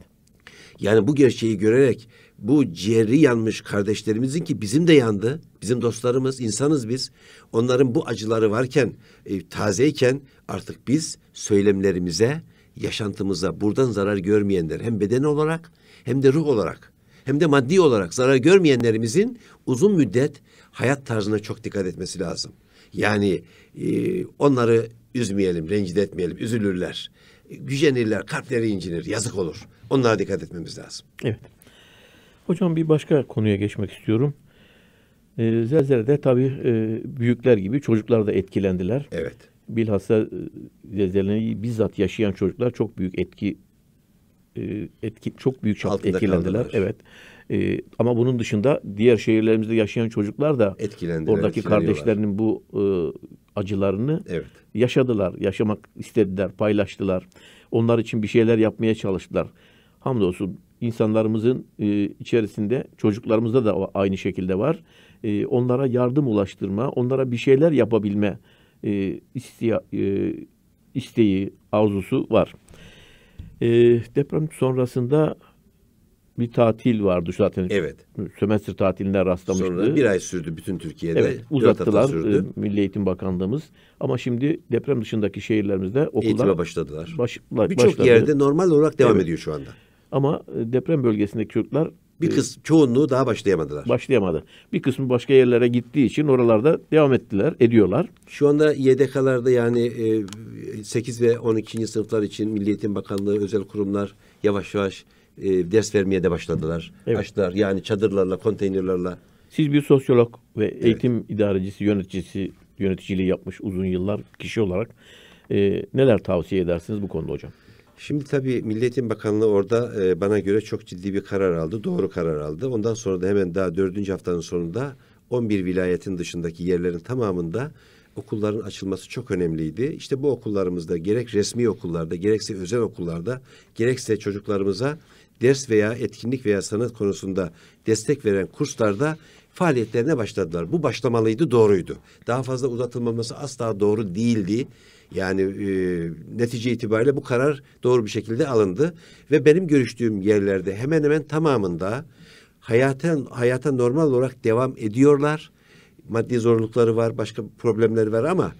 Yani bu gerçeği görerek bu ciğeri yanmış kardeşlerimizin ki bizim de yandı. Bizim dostlarımız, insanız biz. Onların bu acıları varken, e, tazeyken artık biz söylemlerimize, yaşantımıza buradan zarar görmeyenler hem beden olarak hem de ruh olarak hem de maddi olarak zarar görmeyenlerimizin uzun müddet hayat tarzına çok dikkat etmesi lazım. Yani e, onları üzmeyelim, rencide etmeyelim, üzülürler. E, gücenirler, kalpleri incinir, yazık olur. Onlara dikkat etmemiz lazım. Evet. Hocam bir başka konuya geçmek istiyorum. E, zelzelede tabii e, büyükler gibi çocuklar da etkilendiler. Evet. Bilhassa e, zelzeleyi bizzat yaşayan çocuklar çok büyük etki e, etki çok büyük çapta etkilendiler. Kaldılar. Evet. E, ama bunun dışında diğer şehirlerimizde yaşayan çocuklar da etkilendiler. Oradaki kardeşlerinin bu e, acılarını evet. yaşadılar, yaşamak istediler, paylaştılar. Onlar için bir şeyler yapmaya çalıştılar. Hamdolsun insanlarımızın e, içerisinde çocuklarımızda da aynı şekilde var. E, onlara yardım ulaştırma, onlara bir şeyler yapabilme e, isteği, e, isteği, arzusu var. E, deprem sonrasında bir tatil vardı zaten. Evet. Sömestr tatiline rastlamıştı. Sonra bir ay sürdü bütün Türkiye'de. Evet uzattılar e, sürdü. Milli Eğitim Bakanlığımız. Ama şimdi deprem dışındaki şehirlerimizde okullar... Eğitime başladılar. Baş, Birçok yerde normal olarak devam evet. ediyor şu anda. Ama e, deprem bölgesindeki Kürtler bir e, kısmı çoğunluğu daha başlayamadılar. Başlayamadı. Bir kısmı başka yerlere gittiği için oralarda devam ettiler, ediyorlar. Şu anda YDK'larda yani 8 e, ve 12. sınıflar için Milli Eğitim Bakanlığı özel kurumlar yavaş yavaş ders vermeye de başladılar. Evet. Başlar yani çadırlarla, konteynerlarla. Siz bir sosyolog ve evet. eğitim idarecisi, yöneticisi, yöneticiliği yapmış uzun yıllar kişi olarak neler tavsiye edersiniz bu konuda hocam? Şimdi tabii Milliyetin Bakanlığı orada e, bana göre çok ciddi bir karar aldı. Doğru karar aldı. Ondan sonra da hemen daha dördüncü haftanın sonunda 11 vilayetin dışındaki yerlerin tamamında okulların açılması çok önemliydi. İşte bu okullarımızda gerek resmi okullarda gerekse özel okullarda gerekse çocuklarımıza ders veya etkinlik veya sanat konusunda destek veren kurslarda faaliyetlerine başladılar. Bu başlamalıydı, doğruydu. Daha fazla uzatılmaması asla doğru değildi. Yani e, netice itibariyle bu karar doğru bir şekilde alındı ve benim görüştüğüm yerlerde hemen hemen tamamında hayata hayata normal olarak devam ediyorlar. Maddi zorlukları var, başka problemleri var ama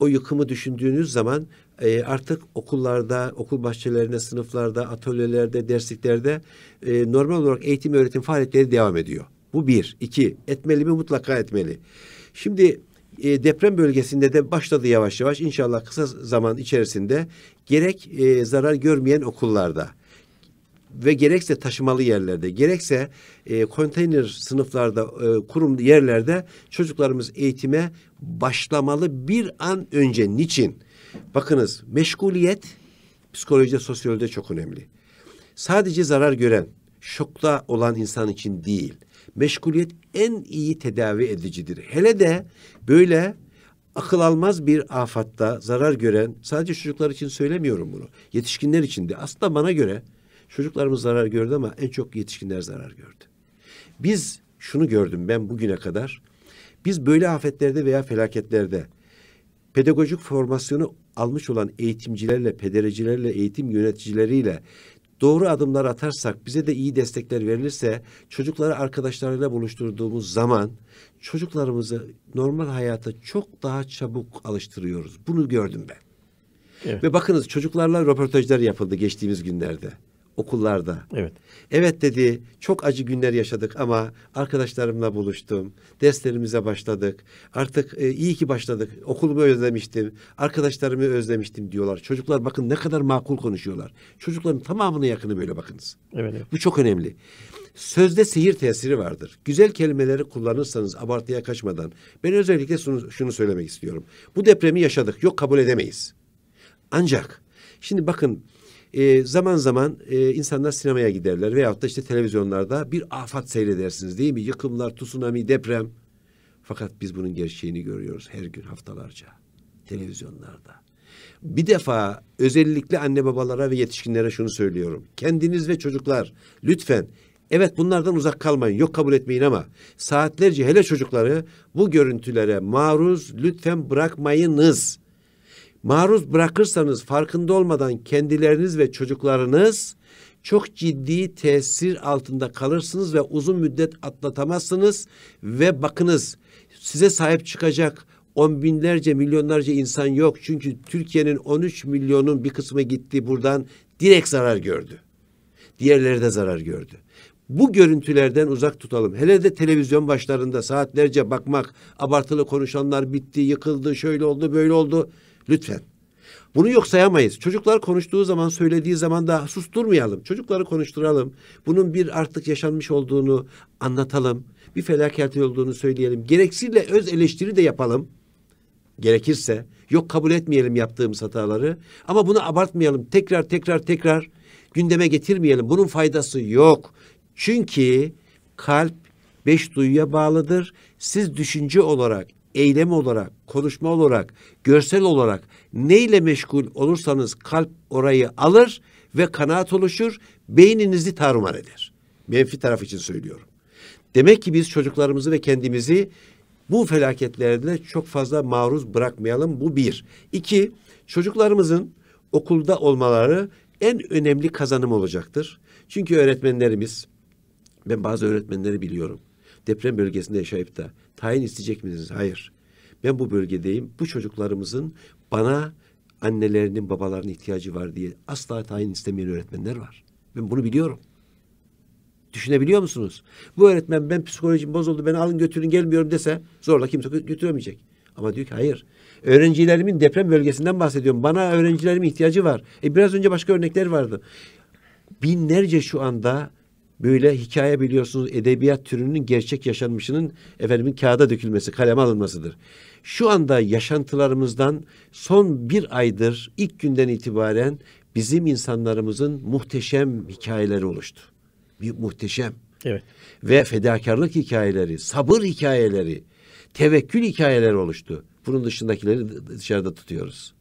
o yıkımı düşündüğünüz zaman e, artık okullarda, okul bahçelerinde, sınıflarda, atölyelerde, dersliklerde e, normal olarak eğitim öğretim faaliyetleri devam ediyor. Bu bir. iki etmeli mi? Mutlaka etmeli. Şimdi e, deprem bölgesinde de başladı yavaş yavaş. İnşallah kısa zaman içerisinde gerek e, zarar görmeyen okullarda ve gerekse taşımalı yerlerde, gerekse e, konteyner sınıflarda, e, kurum yerlerde çocuklarımız eğitime başlamalı bir an önce. Niçin? Bakınız meşguliyet psikolojide, sosyolojide çok önemli. Sadece zarar gören, şokta olan insan için değil. Meşguliyet en iyi tedavi edicidir. Hele de böyle akıl almaz bir afatta zarar gören sadece çocuklar için söylemiyorum bunu. Yetişkinler için de aslında bana göre çocuklarımız zarar gördü ama en çok yetişkinler zarar gördü. Biz şunu gördüm ben bugüne kadar. Biz böyle afetlerde veya felaketlerde pedagojik formasyonu almış olan eğitimcilerle, pederecilerle, eğitim yöneticileriyle doğru adımlar atarsak, bize de iyi destekler verilirse, çocukları arkadaşlarıyla buluşturduğumuz zaman çocuklarımızı normal hayata çok daha çabuk alıştırıyoruz. Bunu gördüm ben. Evet. Ve bakınız çocuklarla röportajlar yapıldı geçtiğimiz günlerde okullarda. Evet. Evet dedi. Çok acı günler yaşadık ama arkadaşlarımla buluştum. Derslerimize başladık. Artık e, iyi ki başladık. Okulumu özlemiştim. Arkadaşlarımı özlemiştim diyorlar. Çocuklar bakın ne kadar makul konuşuyorlar. Çocukların tamamına yakını böyle bakınız. Evet, evet. Bu çok önemli. Sözde sihir tesiri vardır. Güzel kelimeleri kullanırsanız abartıya kaçmadan. Ben özellikle şunu, şunu söylemek istiyorum. Bu depremi yaşadık. Yok kabul edemeyiz. Ancak şimdi bakın e, zaman zaman e, insanlar sinemaya giderler veyahut da işte televizyonlarda bir afat seyredersiniz değil mi? Yıkımlar, tsunami, deprem. Fakat biz bunun gerçeğini görüyoruz her gün haftalarca televizyonlarda. Bir defa özellikle anne babalara ve yetişkinlere şunu söylüyorum. Kendiniz ve çocuklar lütfen evet bunlardan uzak kalmayın. Yok kabul etmeyin ama saatlerce hele çocukları bu görüntülere maruz lütfen bırakmayınız maruz bırakırsanız farkında olmadan kendileriniz ve çocuklarınız çok ciddi tesir altında kalırsınız ve uzun müddet atlatamazsınız ve bakınız size sahip çıkacak on binlerce milyonlarca insan yok. Çünkü Türkiye'nin 13 milyonun bir kısmı gitti buradan direkt zarar gördü. Diğerleri de zarar gördü. Bu görüntülerden uzak tutalım. Hele de televizyon başlarında saatlerce bakmak, abartılı konuşanlar bitti, yıkıldı, şöyle oldu, böyle oldu. Lütfen. Bunu yok sayamayız. Çocuklar konuştuğu zaman, söylediği zaman da susturmayalım. Çocukları konuşturalım. Bunun bir artık yaşanmış olduğunu anlatalım. Bir felaket olduğunu söyleyelim. Gereksizle öz eleştiri de yapalım. Gerekirse. Yok kabul etmeyelim yaptığımız hataları. Ama bunu abartmayalım. Tekrar tekrar tekrar gündeme getirmeyelim. Bunun faydası yok. Çünkü kalp beş duyuya bağlıdır. Siz düşünce olarak eylem olarak, konuşma olarak, görsel olarak neyle meşgul olursanız kalp orayı alır ve kanaat oluşur, beyninizi tarumar eder. Menfi taraf için söylüyorum. Demek ki biz çocuklarımızı ve kendimizi bu felaketlerde çok fazla maruz bırakmayalım. Bu bir. İki, çocuklarımızın okulda olmaları en önemli kazanım olacaktır. Çünkü öğretmenlerimiz, ben bazı öğretmenleri biliyorum. Deprem bölgesinde yaşayıp da Tayin isteyecek misiniz? Hayır. Ben bu bölgedeyim. Bu çocuklarımızın bana annelerinin babalarının ihtiyacı var diye asla tayin istemeyen öğretmenler var. Ben bunu biliyorum. Düşünebiliyor musunuz? Bu öğretmen ben psikolojim bozuldu beni alın götürün gelmiyorum dese zorla kimse götüremeyecek. Ama diyor ki hayır. Öğrencilerimin deprem bölgesinden bahsediyorum. Bana öğrencilerimin ihtiyacı var. E biraz önce başka örnekler vardı. Binlerce şu anda böyle hikaye biliyorsunuz edebiyat türünün gerçek yaşanmışının efendimin kağıda dökülmesi, kaleme alınmasıdır. Şu anda yaşantılarımızdan son bir aydır ilk günden itibaren bizim insanlarımızın muhteşem hikayeleri oluştu. Bir muhteşem. Evet. Ve fedakarlık hikayeleri, sabır hikayeleri, tevekkül hikayeleri oluştu. Bunun dışındakileri dışarıda tutuyoruz.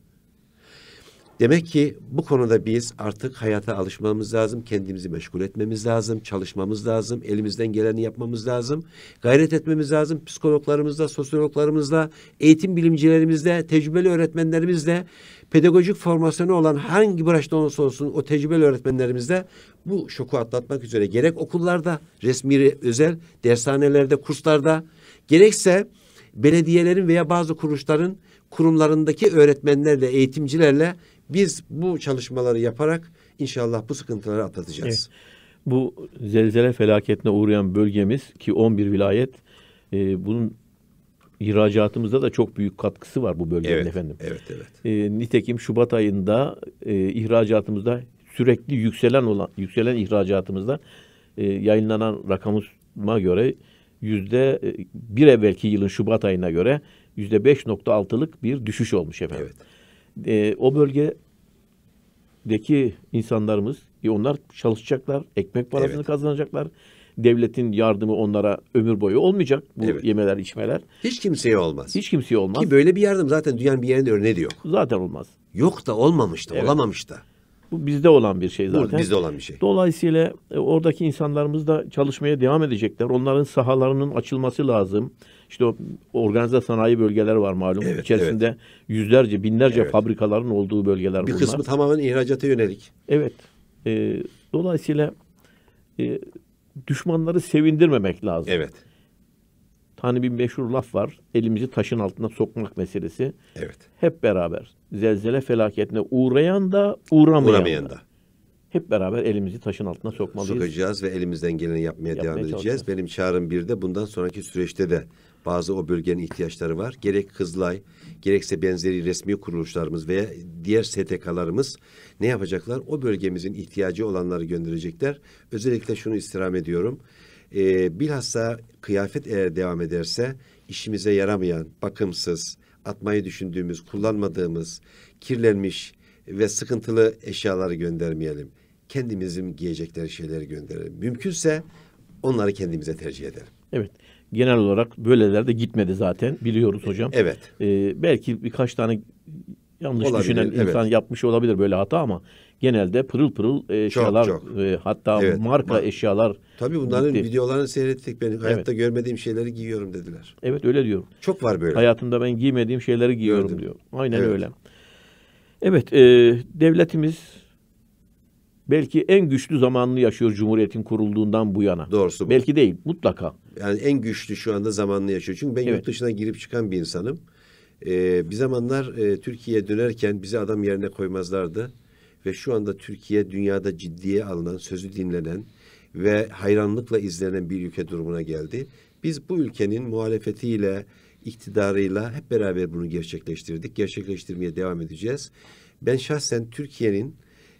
Demek ki bu konuda biz artık hayata alışmamız lazım, kendimizi meşgul etmemiz lazım, çalışmamız lazım, elimizden geleni yapmamız lazım, gayret etmemiz lazım psikologlarımızla, sosyologlarımızla, eğitim bilimcilerimizle, tecrübeli öğretmenlerimizle, pedagojik formasyonu olan hangi branşta olursa olsun o tecrübeli öğretmenlerimizle bu şoku atlatmak üzere gerek okullarda, resmi özel dershanelerde, kurslarda, gerekse belediyelerin veya bazı kuruluşların kurumlarındaki öğretmenlerle, eğitimcilerle biz bu çalışmaları yaparak inşallah bu sıkıntıları atlatacağız. Evet. Bu zelzele felaketine uğrayan bölgemiz ki 11 vilayet e, bunun ihracatımızda da çok büyük katkısı var bu bölgenin evet, efendim. Evet, evet. E, nitekim Şubat ayında e, ihracatımızda sürekli yükselen olan yükselen ihracatımızda e, yayınlanan rakama göre yüzde e, bir evvelki yılın Şubat ayına göre yüzde 5.6'lık bir düşüş olmuş efendim. Evet e, o bölgedeki insanlarımız e, onlar çalışacaklar, ekmek parasını evet. kazanacaklar. Devletin yardımı onlara ömür boyu olmayacak bu evet. yemeler, içmeler. Hiç kimseye olmaz. Hiç kimseye olmaz. Ki böyle bir yardım zaten dünyanın bir yerinde örneği de yok. Zaten olmaz. Yok da olmamış da, evet. olamamış da. Bu bizde olan bir şey zaten. Burada bizde olan bir şey. Dolayısıyla e, oradaki insanlarımız da çalışmaya devam edecekler. Onların sahalarının açılması lazım. İşte o organize sanayi bölgeler var malum. Evet, İçerisinde evet. yüzlerce, binlerce evet. fabrikaların olduğu bölgeler Bir bunlar. kısmı tamamen ihracata yönelik. Evet. E, dolayısıyla e, düşmanları sevindirmemek lazım. Evet. Hani bir meşhur laf var. Elimizi taşın altına sokmak meselesi. Evet. Hep beraber zelzele felaketine uğrayan da uğramayan, uğramayan da. da. Hep beraber elimizi taşın altına sokmalıyız. Sokacağız ve elimizden geleni yapmaya, yapmaya devam edeceğiz. Benim çağrım bir de bundan sonraki süreçte de bazı o bölgenin ihtiyaçları var. Gerek Kızılay, gerekse benzeri resmi kuruluşlarımız veya diğer STK'larımız ne yapacaklar? O bölgemizin ihtiyacı olanları gönderecekler. Özellikle şunu istirham ediyorum. E, bilhassa kıyafet eğer devam ederse işimize yaramayan, bakımsız, atmayı düşündüğümüz, kullanmadığımız, kirlenmiş ve sıkıntılı eşyaları göndermeyelim. Kendimizin giyecekleri şeyleri gönderelim. Mümkünse onları kendimize tercih edelim. Evet genel olarak böylelerde gitmedi zaten biliyoruz hocam. Evet. Ee, belki birkaç tane yanlış olabilir, düşünen evet. insan yapmış olabilir böyle hata ama genelde pırıl pırıl e, eşyalar çok, çok. E, hatta evet. marka Bak, eşyalar. Tabii bunların gitti. videolarını seyrettik ben hayatta evet. görmediğim şeyleri giyiyorum dediler. Evet öyle diyorum. Çok var böyle. Hayatımda ben giymediğim şeyleri giyiyorum Gördüm. diyor. Aynen evet. öyle. Evet e, devletimiz belki en güçlü zamanını yaşıyor Cumhuriyet'in kurulduğundan bu yana. Doğrusu bu. Belki değil, mutlaka. Yani en güçlü şu anda zamanını yaşıyor. Çünkü ben evet. yurt dışına girip çıkan bir insanım. Ee, bir zamanlar e, Türkiye'ye dönerken bizi adam yerine koymazlardı. Ve şu anda Türkiye dünyada ciddiye alınan, sözü dinlenen ve hayranlıkla izlenen bir ülke durumuna geldi. Biz bu ülkenin muhalefetiyle, iktidarıyla hep beraber bunu gerçekleştirdik. Gerçekleştirmeye devam edeceğiz. Ben şahsen Türkiye'nin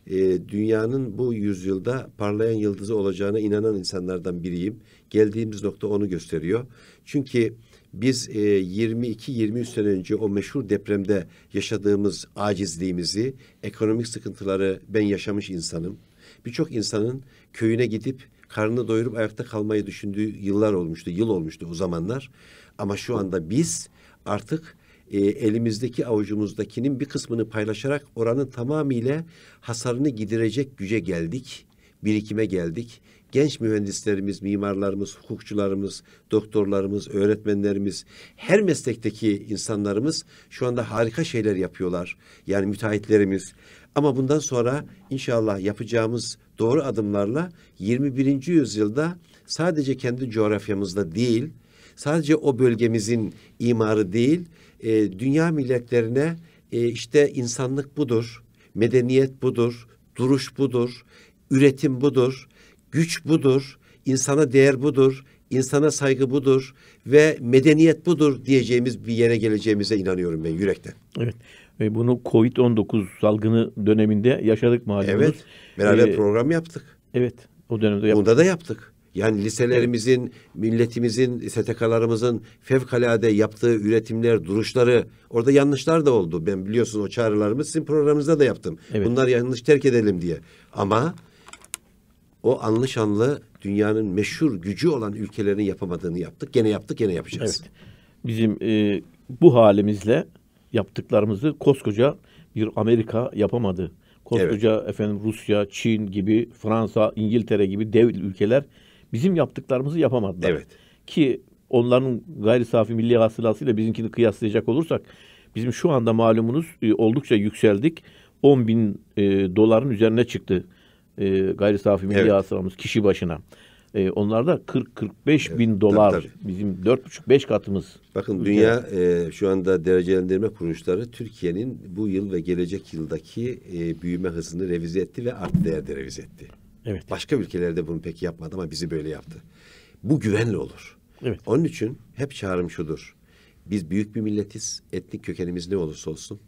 e, dünyanın bu yüzyılda parlayan yıldızı olacağına inanan insanlardan biriyim. Geldiğimiz nokta onu gösteriyor. Çünkü biz e, 22-23 sene önce o meşhur depremde yaşadığımız acizliğimizi, ekonomik sıkıntıları ben yaşamış insanım. Birçok insanın köyüne gidip karnını doyurup ayakta kalmayı düşündüğü yıllar olmuştu, yıl olmuştu o zamanlar. Ama şu anda biz artık e, elimizdeki avucumuzdakinin bir kısmını paylaşarak oranın tamamıyla hasarını giderecek güce geldik, birikime geldik. Genç mühendislerimiz, mimarlarımız, hukukçularımız, doktorlarımız, öğretmenlerimiz, her meslekteki insanlarımız şu anda harika şeyler yapıyorlar. Yani müteahhitlerimiz. Ama bundan sonra inşallah yapacağımız doğru adımlarla 21. yüzyılda sadece kendi coğrafyamızda değil, sadece o bölgemizin imarı değil, e, dünya milletlerine e, işte insanlık budur, medeniyet budur, duruş budur, üretim budur, güç budur, insana değer budur, insana saygı budur ve medeniyet budur diyeceğimiz bir yere geleceğimize inanıyorum ben yürekten. Evet. Ve bunu Covid-19 salgını döneminde yaşadık maalesef. Evet. Beraber ee, program yaptık. Evet. O dönemde yaptık. Bunda da yaptık. Yani liselerimizin, milletimizin, STK'larımızın fevkalade yaptığı üretimler, duruşları orada yanlışlar da oldu. Ben biliyorsunuz o çağrılarımı sizin programınızda da yaptım. Evet. Bunlar yanlış terk edelim diye. Ama o anlı şanlı dünyanın meşhur gücü olan ülkelerin yapamadığını yaptık. Gene yaptık, gene yapacağız. Evet. Bizim e, bu halimizle yaptıklarımızı koskoca bir Amerika yapamadı. Koskoca evet. efendim Rusya, Çin gibi, Fransa, İngiltere gibi dev ülkeler Bizim yaptıklarımızı yapamadılar. Evet. Ki onların gayri safi milli hasılasıyla bizimkini kıyaslayacak olursak bizim şu anda malumunuz e, oldukça yükseldik. 10 bin e, doların üzerine çıktı e, gayri safi milli evet. hasılamız kişi başına. E, onlar da 40-45 evet, bin dolar tabii, tabii. bizim 4,5-5 katımız. Bakın ülke. dünya e, şu anda derecelendirme kuruluşları Türkiye'nin bu yıl ve gelecek yıldaki e, büyüme hızını revize etti ve artı değerde revize etti. Evet. Başka ülkelerde bunu pek yapmadı ama bizi böyle yaptı. Bu güvenli olur. Evet. Onun için hep çağrım şudur. Biz büyük bir milletiz. Etnik kökenimiz ne olursa olsun.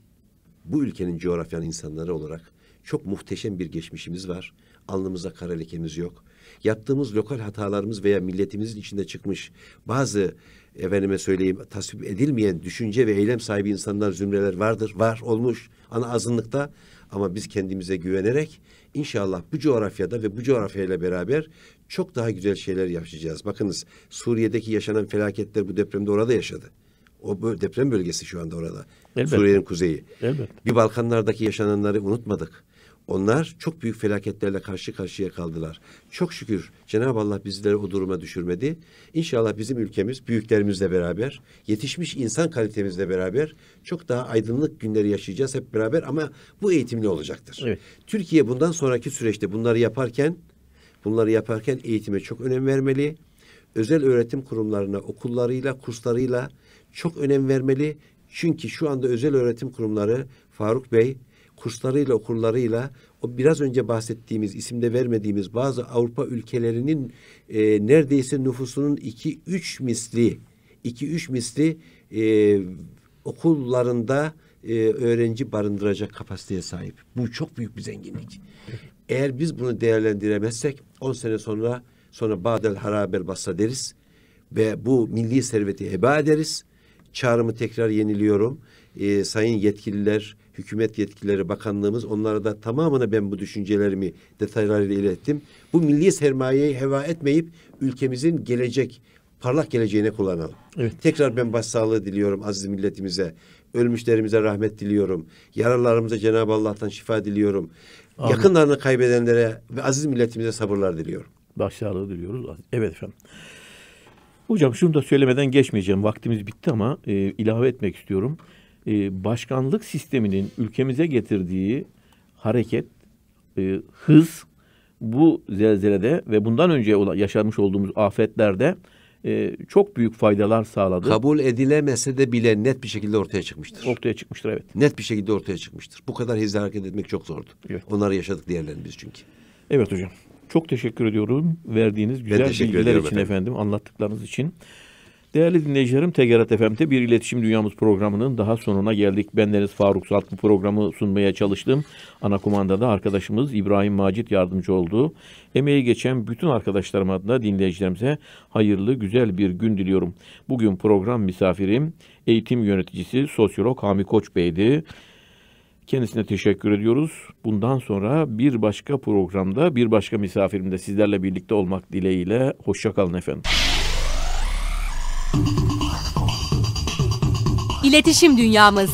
Bu ülkenin coğrafyanın insanları olarak çok muhteşem bir geçmişimiz var. Alnımızda kara lekemiz yok. Yaptığımız lokal hatalarımız veya milletimizin içinde çıkmış bazı efendime söyleyeyim tasvip edilmeyen düşünce ve eylem sahibi insanlar zümreler vardır. Var olmuş ana azınlıkta ama biz kendimize güvenerek İnşallah bu coğrafyada ve bu coğrafyayla beraber çok daha güzel şeyler yapacağız. Bakınız Suriye'deki yaşanan felaketler bu depremde orada yaşadı. O deprem bölgesi şu anda orada. Suriye'nin kuzeyi. Elbet. Bir Balkanlardaki yaşananları unutmadık. Onlar çok büyük felaketlerle karşı karşıya kaldılar. Çok şükür Cenab-ı Allah bizleri o duruma düşürmedi. İnşallah bizim ülkemiz büyüklerimizle beraber, yetişmiş insan kalitemizle beraber çok daha aydınlık günleri yaşayacağız hep beraber ama bu eğitimli olacaktır. Evet. Türkiye bundan sonraki süreçte bunları yaparken bunları yaparken eğitime çok önem vermeli. Özel öğretim kurumlarına, okullarıyla, kurslarıyla çok önem vermeli. Çünkü şu anda özel öğretim kurumları Faruk Bey kurslarıyla okullarıyla o biraz önce bahsettiğimiz isimde vermediğimiz bazı Avrupa ülkelerinin e, neredeyse nüfusunun iki üç misli iki üç misli e, okullarında e, öğrenci barındıracak kapasiteye sahip. Bu çok büyük bir zenginlik. Eğer biz bunu değerlendiremezsek on sene sonra sonra Badel Harabel Bassa deriz ve bu milli serveti heba ederiz. Çağrımı tekrar yeniliyorum. E, sayın yetkililer, hükümet yetkileri bakanlığımız onlara da tamamına ben bu düşüncelerimi detaylarıyla ilettim. Bu milli sermayeyi heva etmeyip ülkemizin gelecek parlak geleceğine kullanalım. Evet. Tekrar ben başsağlığı diliyorum aziz milletimize. Ölmüşlerimize rahmet diliyorum. Yaralarımıza Cenab-ı Allah'tan şifa diliyorum. Amin. Yakınlarını kaybedenlere ve aziz milletimize sabırlar diliyorum. Başsağlığı diliyoruz. Evet efendim. Hocam şunu da söylemeden geçmeyeceğim. Vaktimiz bitti ama e, ilave etmek istiyorum e, başkanlık sisteminin ülkemize getirdiği hareket, e, hız bu zelzelede ve bundan önce yaşamış olduğumuz afetlerde e, çok büyük faydalar sağladı. Kabul edilemese de bile net bir şekilde ortaya çıkmıştır. Ortaya çıkmıştır evet. Net bir şekilde ortaya çıkmıştır. Bu kadar hızlı hareket etmek çok zordu. Evet. Onları yaşadık diğerlerimiz çünkü. Evet hocam. Çok teşekkür ediyorum verdiğiniz güzel bilgiler için efendim. efendim anlattıklarınız için. Değerli dinleyicilerim, TGRT FM'de bir iletişim dünyamız programının daha sonuna geldik. Bendeniz Faruk Salt bu programı sunmaya çalıştım. Ana kumandada arkadaşımız İbrahim Macit yardımcı oldu. Emeği geçen bütün arkadaşlarım adına dinleyicilerimize hayırlı, güzel bir gün diliyorum. Bugün program misafirim eğitim yöneticisi sosyolog Hami Koç Bey'di. Kendisine teşekkür ediyoruz. Bundan sonra bir başka programda, bir başka misafirimde sizlerle birlikte olmak dileğiyle. Hoşçakalın efendim. İletişim Dünyamız